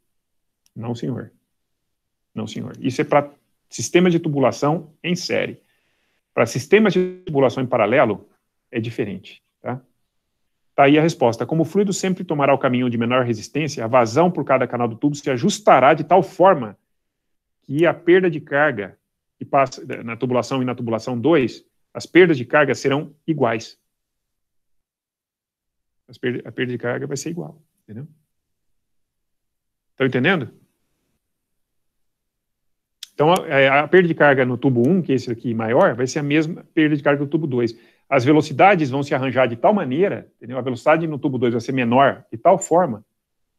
Não, senhor. Não, senhor. Isso é para sistema de tubulação em série. Para sistemas de tubulação em paralelo, é diferente. Está aí a resposta. Como o fluido sempre tomará o caminho de menor resistência, a vazão por cada canal do tubo se ajustará de tal forma que a perda de carga que passa eh, na tubulação e na tubulação 2, as perdas de carga serão iguais. a perda de carga vai ser igual. Entendeu? Estão entendendo? Então, a, eh, a, perda de carga no tubo 1, que é esse aqui maior, vai ser a mesma perda de carga do tubo 2 as velocidades vão se arranjar de tal maneira, entendeu? a velocidade no tubo 2 vai ser menor de tal forma,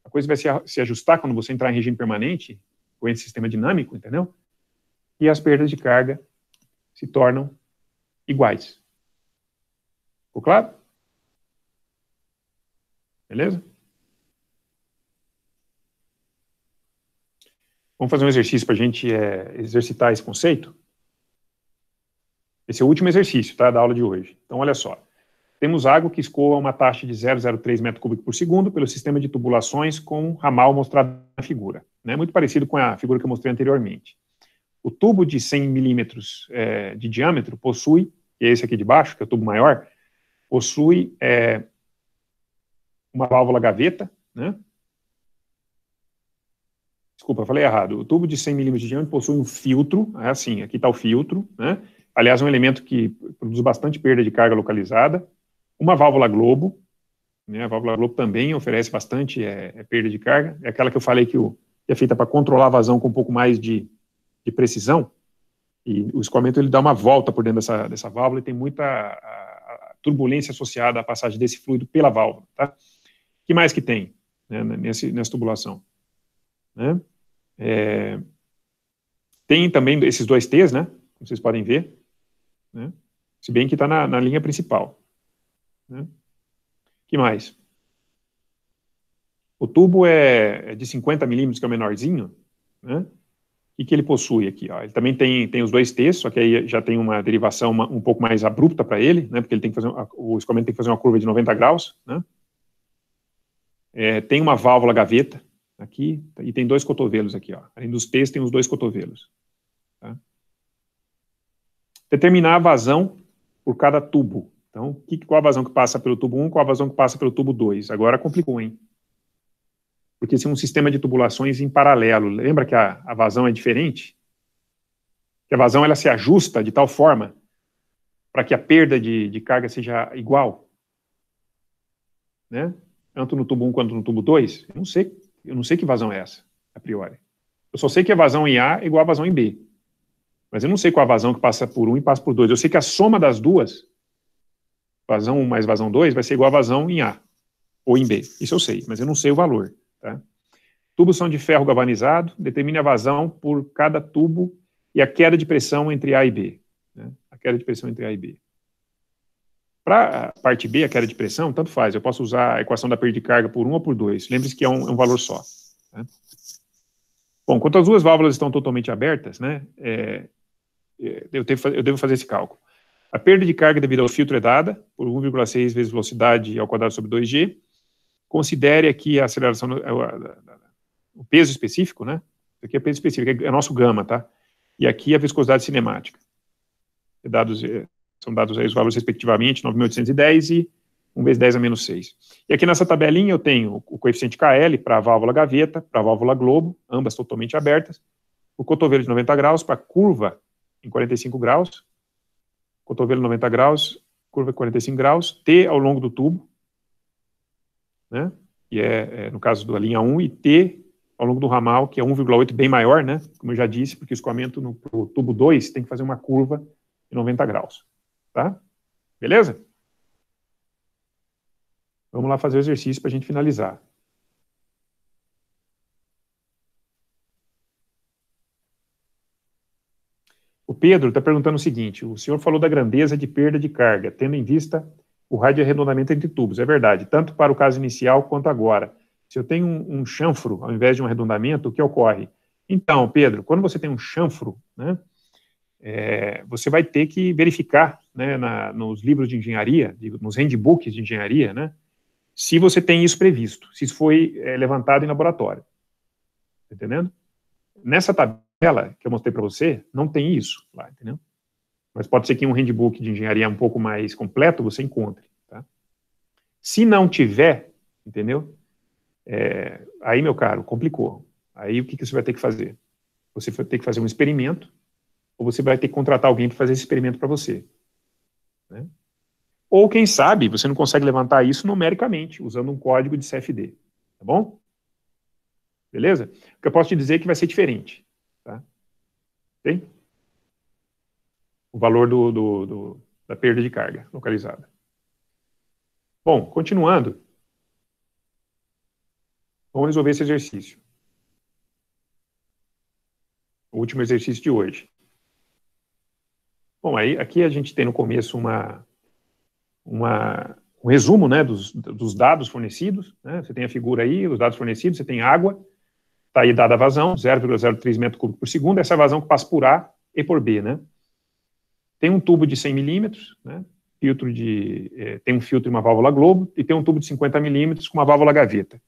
a coisa vai se, se ajustar quando você entrar em regime permanente, com esse sistema dinâmico, entendeu? E as perdas de carga se tornam iguais. Ficou claro? Beleza? Vamos fazer um exercício para a gente é, exercitar esse conceito? Esse é o último exercício tá, da aula de hoje. Então, olha só. Temos água que escoa a uma taxa de 0,03 metro cúbico por segundo pelo sistema de tubulações com ramal mostrado na figura. Né? Muito parecido com a figura que eu mostrei anteriormente. O tubo de 100 milímetros é, de diâmetro possui, e é esse aqui de baixo, que é o tubo maior, possui é, uma válvula gaveta, né? Desculpa, falei errado. O tubo de 100 milímetros de diâmetro possui um filtro, é assim, aqui está o filtro, né? aliás, um elemento que produz bastante perda de carga localizada. Uma válvula globo, né, a válvula globo também oferece bastante é, é perda de carga, é aquela que eu falei que, o, que é feita para controlar a vazão com um pouco mais de, de, precisão, e o escoamento ele dá uma volta por dentro dessa, dessa válvula e tem muita a, a turbulência associada à passagem desse fluido pela válvula, tá? que mais que tem né, nesse, nessa tubulação? Né? É, tem também esses dois T's, né? Como vocês podem ver. Né? Se bem que está na, na, linha principal. Né? que mais? O tubo é, é de 50 milímetros, que é o menorzinho, né? E que ele possui aqui, ó. Ele também tem, tem os dois textos, só que aí já tem uma derivação uma, um pouco mais abrupta para ele, né? Porque ele tem que fazer, o escoamento tem que fazer uma curva de 90 graus, né? É, tem uma válvula gaveta aqui, e tem dois cotovelos aqui, ó. Além dos textos, tem os dois cotovelos, determinar a vazão por cada tubo. Então, que, qual a vazão que passa pelo tubo 1, qual a vazão que passa pelo tubo 2? Agora complicou, hein? Porque se é um sistema de tubulações em paralelo, lembra que a, a vazão é diferente? Que a vazão ela se ajusta de tal forma para que a perda de, de carga seja igual, né? Tanto no tubo 1 quanto no tubo 2. Eu não sei, eu não sei que vazão é essa, a priori. Eu só sei que a vazão em A é igual a vazão em B. Mas eu não sei qual a vazão que passa por um e passa por dois. Eu sei que a soma das duas, vazão 1 mais vazão 2, vai ser igual a vazão em A ou em B. Isso eu sei, mas eu não sei o valor. Tá? Tubos são de ferro galvanizado, determine a vazão por cada tubo e a queda de pressão entre A e B. Né? A queda de pressão entre A e B. Para a parte B, a queda de pressão, tanto faz. Eu posso usar a equação da perda de carga por 1 um ou por 2. Lembre-se que é um, é um, valor só. Né? Bom, quando as duas válvulas estão totalmente abertas, né, é, é, eu devo fazer esse cálculo. A perda de carga devido ao filtro é dada por 1,6 vezes velocidade ao quadrado sobre 2g. Considere aqui a aceleração, o peso específico, né? Aqui é peso específico, é, é nosso gama, tá? E aqui a viscosidade cinemática. É dados, são dados aí os valores respectivamente, 9.810 e 1 vezes 10 a menos 6. E aqui nessa tabelinha eu tenho o coeficiente KL para a válvula gaveta, para a válvula globo, ambas totalmente abertas, o cotovelo de 90 graus para a curva em 45 graus, cotovelo 90 graus, curva 45 graus, T ao longo do tubo, né? que é, é, no caso da linha 1, e T ao longo do ramal, que é 1,8 bem maior, né? como eu já disse, porque o escoamento no tubo 2 tem que fazer uma curva de 90 graus. Tá? Beleza? Vamos lá fazer o exercício para a gente finalizar. Pedro está perguntando o seguinte: o senhor falou da grandeza de perda de carga, tendo em vista o raio de arredondamento entre tubos. É verdade, tanto para o caso inicial quanto agora. Se eu tenho um, um chanfro ao invés de um arredondamento, o que ocorre? Então, Pedro, quando você tem um chanfro, né, é, você vai ter que verificar né, na, nos livros de engenharia, nos handbooks de engenharia, né, se você tem isso previsto, se isso foi é, levantado em laboratório. Tá entendendo? Nessa tabela tela que eu mostrei para você, não tem isso lá, entendeu? Mas pode ser que um handbook de engenharia um pouco mais completo você encontre, tá? Se não tiver, entendeu? É, aí, meu caro, complicou. Aí o que, que você vai ter que fazer? Você vai ter que fazer um experimento ou você vai ter que contratar alguém para fazer esse experimento para você. Né? Ou, quem sabe, você não consegue levantar isso numericamente, usando um código de CFD, tá bom? Beleza? O que eu posso te dizer é que vai ser diferente. Okay? O valor do, do, do, da perda de carga localizada. Bom, continuando. Vamos resolver esse exercício. O último exercício de hoje. Bom, aí aqui a gente tem no começo uma, uma um resumo né, dos, dos dados fornecidos. Né? Você tem a figura aí, os dados fornecidos, você tem água, está aí dada a vazão, 0,03 metro cúbico por segundo, essa vazão que passa por A e por B, né? Tem um tubo de 100 milímetros, né? Filtro de, é, tem um filtro e uma válvula globo, e tem um tubo de 50 milímetros com uma válvula gaveta.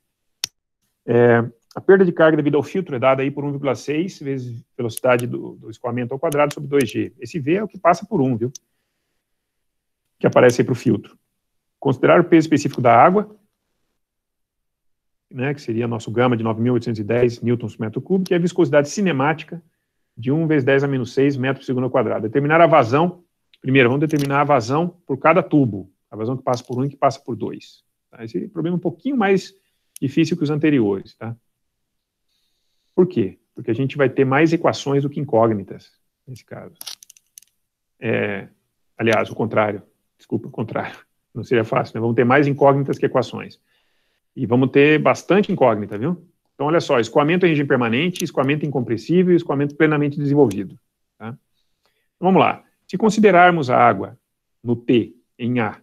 É, a perda de carga devido ao filtro é dada aí por 1,6 vezes velocidade do, do, escoamento ao quadrado sobre 2G. Esse V é o que passa por 1, viu? Que aparece aí para o filtro. Considerar o peso específico da água, né, que seria nosso gama de 9.810 newtons por metro cúbico, e a viscosidade cinemática de 1 vezes 10 a menos 6 metros por segundo quadrado. Determinar a vazão, primeiro, vamos determinar a vazão por cada tubo, a vazão que passa por um e que passa por dois. Tá? Esse é problema é um pouquinho mais difícil que os anteriores. Tá? Por quê? Porque a gente vai ter mais equações do que incógnitas, nesse caso. É, aliás, o contrário, desculpa, o contrário, não seria fácil, né? vamos ter mais incógnitas que equações. E vamos ter bastante incógnita, viu? Então, olha só, escoamento em regime permanente, escoamento incompressível, escoamento plenamente desenvolvido. Tá? Então, vamos lá. Se considerarmos a água no T, em A,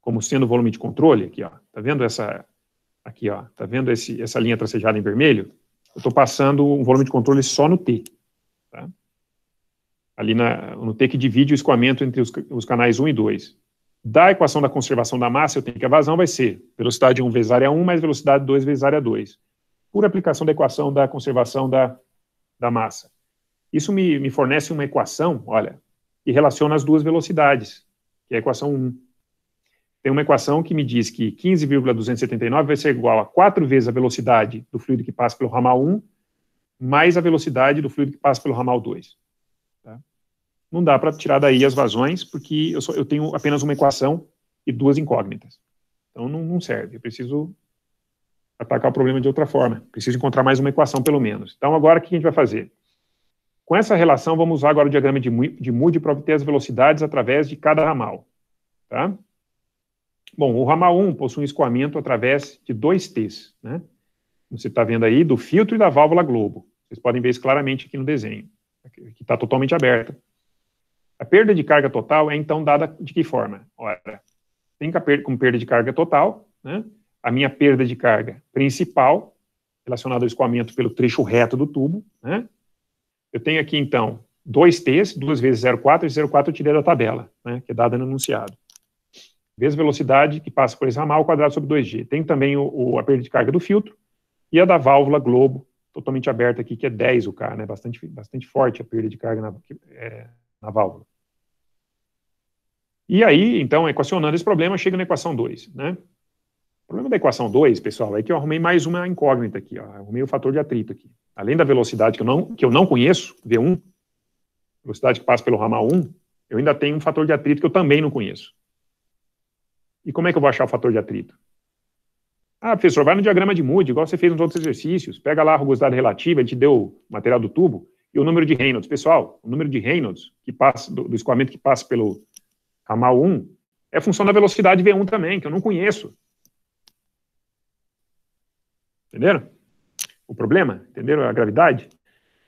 como sendo o volume de controle, aqui, ó, tá vendo essa, aqui, ó, tá vendo esse, essa linha tracejada em vermelho? Eu estou passando um volume de controle só no T. Tá? Ali na, no T que divide o escoamento entre os, os canais 1 e 2 da equação da conservação da massa, eu tenho que a vazão vai ser velocidade 1 vezes área 1 mais velocidade 2 vezes área 2, por aplicação da equação da conservação da, da massa. Isso me, me fornece uma equação, olha, que relaciona as duas velocidades, que é a equação 1. Tem uma equação que me diz que 15,279 vai ser igual a 4 vezes a velocidade do fluido que passa pelo ramal 1, mais a velocidade do fluido que passa pelo ramal 2 não dá para tirar daí as vazões, porque eu, só, eu tenho apenas uma equação e duas incógnitas. Então não, não serve, eu preciso atacar o problema de outra forma, preciso encontrar mais uma equação pelo menos. Então agora o que a gente vai fazer? Com essa relação, vamos usar agora o diagrama de Moody para obter as velocidades através de cada ramal. Tá? Bom, o ramal 1 possui um escoamento através de dois T's, né? Como você está vendo aí, do filtro e da válvula globo. Vocês podem ver isso claramente aqui no desenho, que está totalmente aberta. A perda de carga total é então dada de que forma? Ora, tem como perda de carga total, né? a minha perda de carga principal, relacionada ao escoamento pelo trecho reto do tubo. Né? Eu tenho aqui, então, 2 t 2 vezes 0,4, e 0,4 eu tirei da tabela, né? que é dada no enunciado. Vezes velocidade que passa por esse ramal, quadrado sobre 2G. Tem também o, o, a perda de carga do filtro e a da válvula globo, totalmente aberta aqui, que é 10 o K, né? bastante, bastante forte a perda de carga na, é, na válvula. E aí, então, equacionando esse problema, chega na equação 2, né? O problema da equação 2, pessoal, é que eu arrumei mais uma incógnita aqui, ó, arrumei o fator de atrito aqui. Além da velocidade que eu não, que eu não conheço, V1, velocidade que passa pelo ramal 1, eu ainda tenho um fator de atrito que eu também não conheço. E como é que eu vou achar o fator de atrito? Ah, professor, vai no diagrama de Moody, igual você fez nos outros exercícios. Pega lá a rugosidade relativa, ele te deu o material do tubo e o número de Reynolds. Pessoal, o número de Reynolds que passa, do, do escoamento que passa pelo ramal 1 é função da velocidade V1 também, que eu não conheço. Entenderam? O problema? Entenderam a gravidade?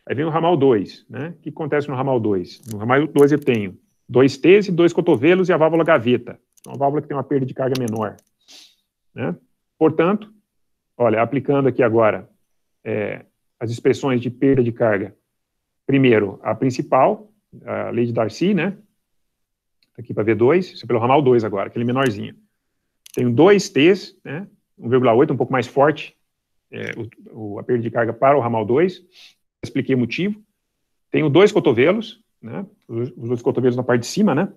Aí vem o ramal 2, né? O que acontece no ramal 2? No ramal 2 eu tenho dois T's e dois cotovelos e a válvula gaveta. Uma válvula que tem uma perda de carga menor. Né? Portanto, olha, aplicando aqui agora é, as expressões de perda de carga primeiro, a principal, a lei de Darcy, né? Tá aqui para V2, isso é pelo ramal 2 agora, aquele menorzinho. Tenho dois T's, né? 1,8, um pouco mais forte, é, o, o, a perda de carga para o ramal 2. Expliquei o motivo. Tenho dois cotovelos, né? Os, dois cotovelos na parte de cima, né?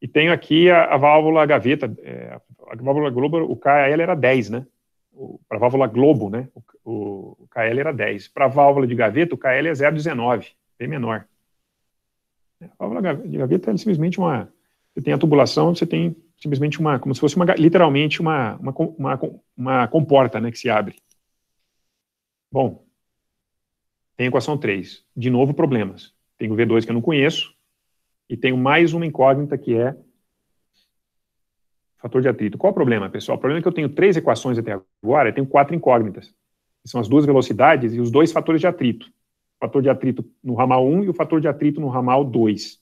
E tenho aqui a, a válvula gaveta, é, a válvula Globo, o KL era 10, né? para a válvula globo, né, o, o KL era 10. Para a válvula de gaveta, o KL é 0,19, bem menor. É, a válvula de gaveta é simplesmente uma. Você tem a tubulação, você tem simplesmente uma. como se fosse uma, literalmente uma, uma, uma, uma comporta né, que se abre. Bom, tem equação 3. De novo, problemas. Tenho o V2 que eu não conheço, e tenho mais uma incógnita que é fator de atrito. Qual o problema, pessoal? O problema é que eu tenho três equações até agora, eu tenho quatro incógnitas. São as duas velocidades e os dois fatores de atrito. O fator de atrito no ramal 1 e o fator de atrito no ramal 2.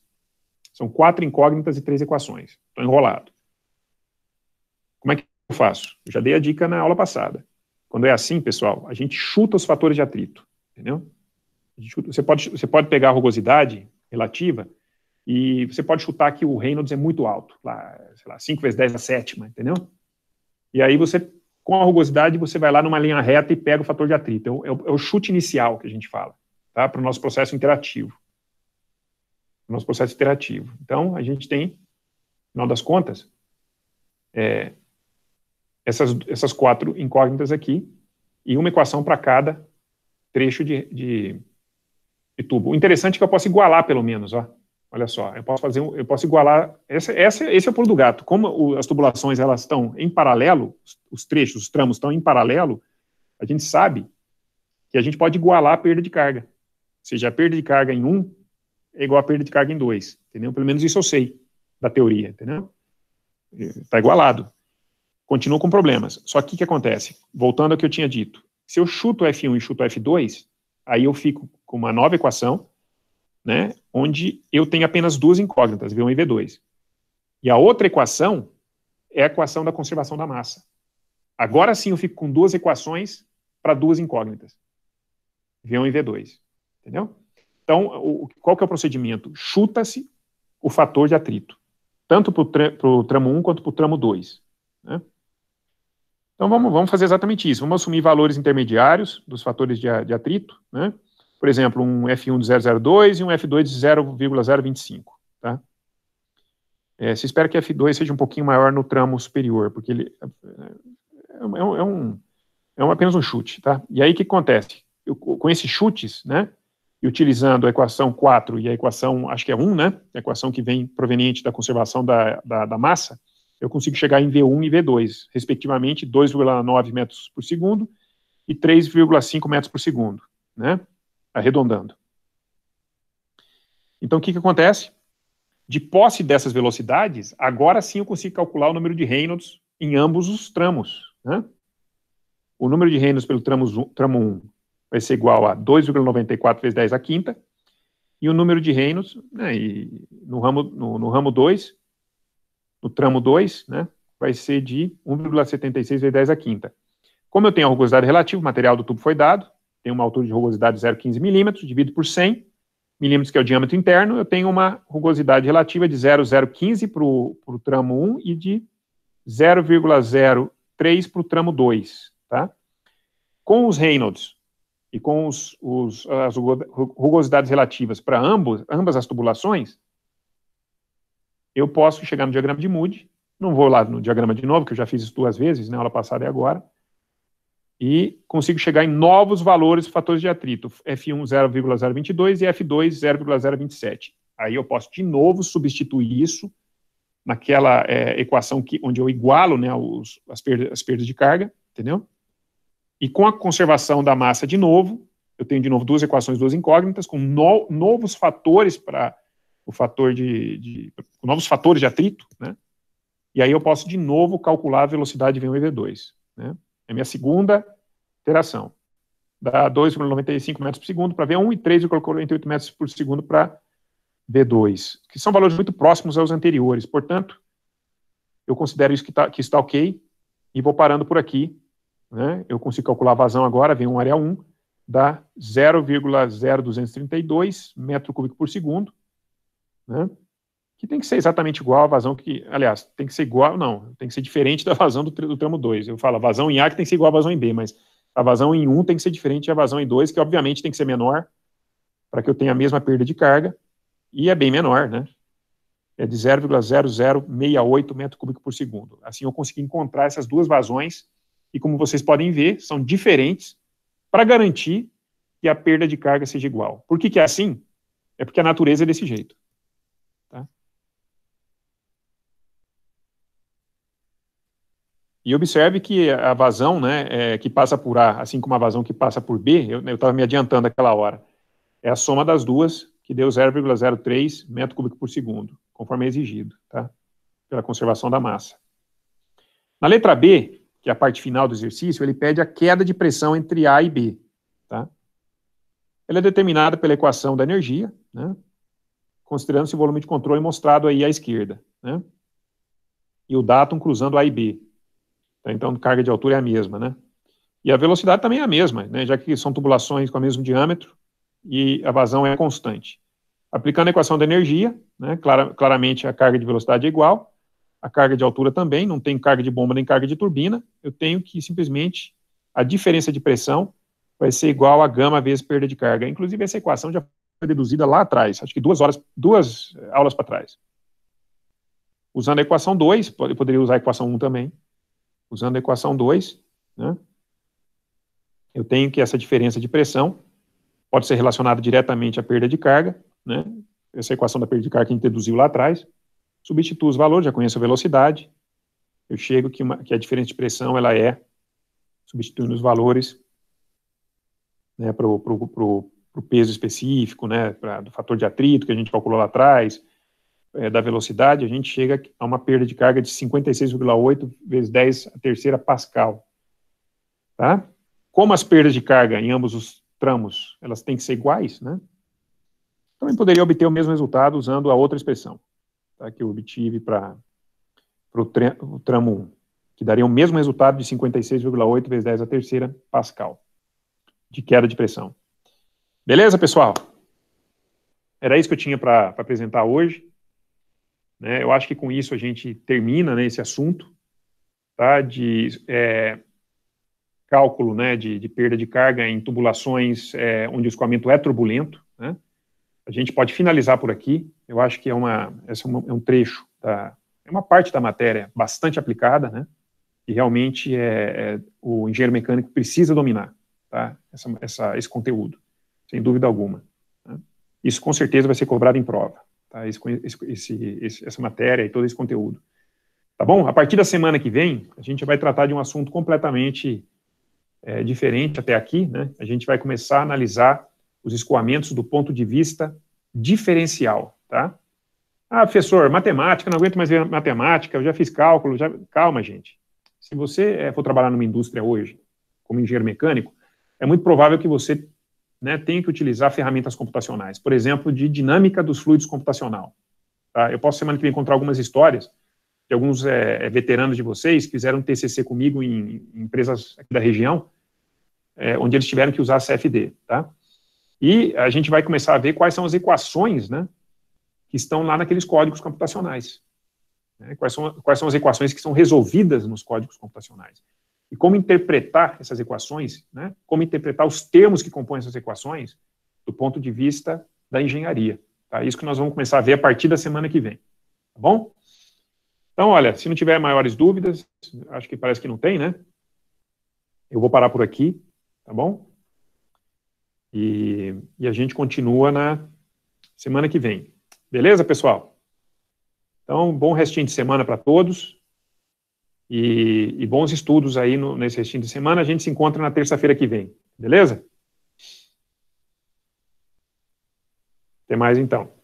São quatro incógnitas e três equações. Estou enrolado. Como é que eu faço? Eu já dei a dica na aula passada. Quando é assim, pessoal, a gente chuta os fatores de atrito. Entendeu? Chuta, você, pode, você pode pegar a rugosidade relativa e você pode chutar que o Reynolds é muito alto, lá, sei lá, 5 vezes 10 a é sétima, entendeu? E aí você, com a rugosidade, você vai lá numa linha reta e pega o fator de atrito. É o, é o é chute inicial que a gente fala, tá? Para o nosso processo interativo. Nosso processo interativo. Então, a gente tem, no final das contas, é, essas, essas quatro incógnitas aqui e uma equação para cada trecho de, de, de tubo. O interessante é que eu posso igualar, pelo menos, ó. Olha só, eu posso fazer, eu posso igualar. Essa, essa, esse é o pulo do gato. Como o, as tubulações elas estão em paralelo, os trechos, os tramos estão em paralelo, a gente sabe que a gente pode igualar a perda de carga. Ou seja, a perda de carga em um é igual a perda de carga em dois, entendeu? Pelo menos isso eu sei da teoria, entendeu? Está igualado. Continua com problemas. Só que o que acontece? Voltando ao que eu tinha dito. Se eu chuto F1 e chuto F2, aí eu fico com uma nova equação, né, onde eu tenho apenas duas incógnitas, V1 e V2. E a outra equação é a equação da conservação da massa. Agora sim eu fico com duas equações para duas incógnitas, V1 e V2. Entendeu? Então, o, qual que é o procedimento? Chuta-se o fator de atrito, tanto para o tramo 1 quanto para o tramo 2. Né? Então, vamos, vamos fazer exatamente isso. Vamos assumir valores intermediários dos fatores de, de atrito, né? por exemplo, um F1 de 0,02 e um F2 de 0,025. Tá? É, se espera que F2 seja um pouquinho maior no tramo superior, porque ele é, é, é um, é, um, é apenas um chute. Tá? E aí o que acontece? Eu, com esses chutes, né, e utilizando a equação 4 e a equação, acho que é 1, né, a equação que vem proveniente da conservação da, da, da massa, eu consigo chegar em V1 e V2, respectivamente 2,9 metros por segundo e 3,5 metros por segundo. Né? arredondando. Então, o que, que acontece? De posse dessas velocidades, agora sim eu consigo calcular o número de Reynolds em ambos os tramos. Né? O número de Reynolds pelo tramo, tramo 1 vai ser igual a 2,94 vezes 10 a quinta, e o número de Reynolds né, e no, ramo, no, no ramo 2, no tramo 2, né, vai ser de 1,76 vezes 10 a quinta. Como eu tenho a rugosidade relativa, o material do tubo foi dado, tenho uma altura de rugosidade de 0,15 milímetros, divido por 100 milímetros, que é o diâmetro interno, eu tenho uma rugosidade relativa de 0,015 para o tramo 1 e de 0,03 para o tramo 2, tá? Com os Reynolds e com os, os, as rugosidades relativas para ambos, ambas as tubulações, eu posso chegar no diagrama de Moody, não vou lá no diagrama de novo, que eu já fiz isso duas vezes, na né, aula passada e agora, e consigo chegar em novos valores fatores de atrito, F1 0,022 e F2 0,027. Aí eu posso de novo substituir isso naquela é, equação que, onde eu igualo né, os, as, perdas, as perdas de carga, entendeu? E com a conservação da massa de novo, eu tenho de novo duas equações, duas incógnitas, com no, novos fatores para o fator de, de novos fatores de atrito, né? E aí eu posso de novo calcular a velocidade V1 e V2, né? É a minha segunda iteração. Dá 2,95 metros por segundo para V1 e 3,48 metros por segundo para V2, que são valores muito próximos aos anteriores. Portanto, eu considero isso que, tá, que está ok e vou parando por aqui. Né? Eu consigo calcular a vazão agora, V1 área 1, dá 0,0232 metro cúbico por segundo. Né? que tem que ser exatamente igual à vazão que, aliás, tem que ser igual, não, tem que ser diferente da vazão do, do tramo 2. Eu falo, a vazão em A que tem que ser igual à vazão em B, mas a vazão em 1 um tem que ser diferente da vazão em 2, que obviamente tem que ser menor, para que eu tenha a mesma perda de carga, e é bem menor, né? É de 0,0068 metro cúbico por segundo. Assim eu consegui encontrar essas duas vazões, e como vocês podem ver, são diferentes para garantir que a perda de carga seja igual. Por que, que é assim? É porque a natureza é desse jeito. E observe que a vazão né, é, que passa por A, assim como a vazão que passa por B, eu estava me adiantando aquela hora, é a soma das duas, que deu 0,03 metro cúbico por segundo, conforme é exigido, tá? pela conservação da massa. Na letra B, que é a parte final do exercício, ele pede a queda de pressão entre A e B. Tá? Ela é determinada pela equação da energia, né? considerando-se o volume de controle mostrado aí à esquerda. Né? E o datum cruzando A e B. Né? Então, carga de altura é a mesma, né? E a velocidade também é a mesma, né? Já que são tubulações com o mesmo diâmetro e a vazão é constante. Aplicando a equação da energia, né? Clara, claramente a carga de velocidade é igual, a carga de altura também, não tem carga de bomba nem carga de turbina, eu tenho que simplesmente a diferença de pressão vai ser igual a gama vezes perda de carga. Inclusive, essa equação já foi deduzida lá atrás, acho que duas, horas, duas eh, aulas para trás. Usando a equação 2, eu poderia usar a equação 1 um também, usando a equação 2, né, eu tenho que essa diferença de pressão pode ser relacionada diretamente à perda de carga, né, essa equação da perda de carga que a gente deduziu lá atrás, substituo os valores, já conheço a velocidade, eu chego que, uma, que a diferença de pressão ela é, substituindo os valores né, para o peso específico, né, pra, do fator de atrito que a gente calculou lá atrás, é, da velocidade, a gente chega a uma perda de carga de 56,8 vezes 10 a terceira pascal. Tá? Como as perdas de carga em ambos os tramos, elas têm que ser iguais, né? Também então, poderia obter o mesmo resultado usando a outra expressão, tá? que eu obtive para o tramo 1, que daria o mesmo resultado de 56,8 vezes 10 a terceira pascal de queda de pressão. Beleza, pessoal? Era isso que eu tinha para apresentar hoje. Né? Eu acho que com isso a gente termina né, esse assunto tá, de é, cálculo né, de, de, perda de carga em tubulações é, onde o escoamento é turbulento. Né? A gente pode finalizar por aqui. Eu acho que é, uma, essa é, uma, é um trecho, da, é uma parte da matéria bastante aplicada, né? e realmente é, é, o engenheiro mecânico precisa dominar tá? essa, essa, esse conteúdo, sem dúvida alguma. Né? Isso com certeza vai ser cobrado em prova tá? esse, esse, esse, essa matéria e todo esse conteúdo. Tá bom? A partir da semana que vem, a gente vai tratar de um assunto completamente é, diferente até aqui. Né? A gente vai começar a analisar os escoamentos do ponto de vista diferencial. Tá? Ah, professor, matemática, não aguento mais ver matemática, eu já fiz cálculo, já... calma, gente. Se você é, for trabalhar numa indústria hoje, como engenheiro mecânico, é muito provável que você né, tem que utilizar ferramentas computacionais, por exemplo, de dinâmica dos fluidos computacional. Tá? Eu posso semana que vem encontrar algumas histórias de alguns é, veteranos de vocês que fizeram TCC comigo em, em empresas da região, é, onde eles tiveram que usar a CFD, tá? E a gente vai começar a ver quais são as equações, né, que estão lá naqueles códigos computacionais. Né? Quais, são, quais são as equações que são resolvidas nos códigos computacionais e como interpretar essas equações, né? como interpretar os termos que compõem essas equações do ponto de vista da engenharia. Tá? Isso que nós vamos começar a ver a partir da semana que vem. Tá bom? Então, olha, se não tiver maiores dúvidas, acho que parece que não tem, né? Eu vou parar por aqui, tá bom? E, e a gente continua na semana que vem. Beleza, pessoal? Então, bom restinho de semana para todos e, e bons estudos aí no, nesse restinho de semana. A gente se encontra na terça-feira que vem, beleza? Até mais então.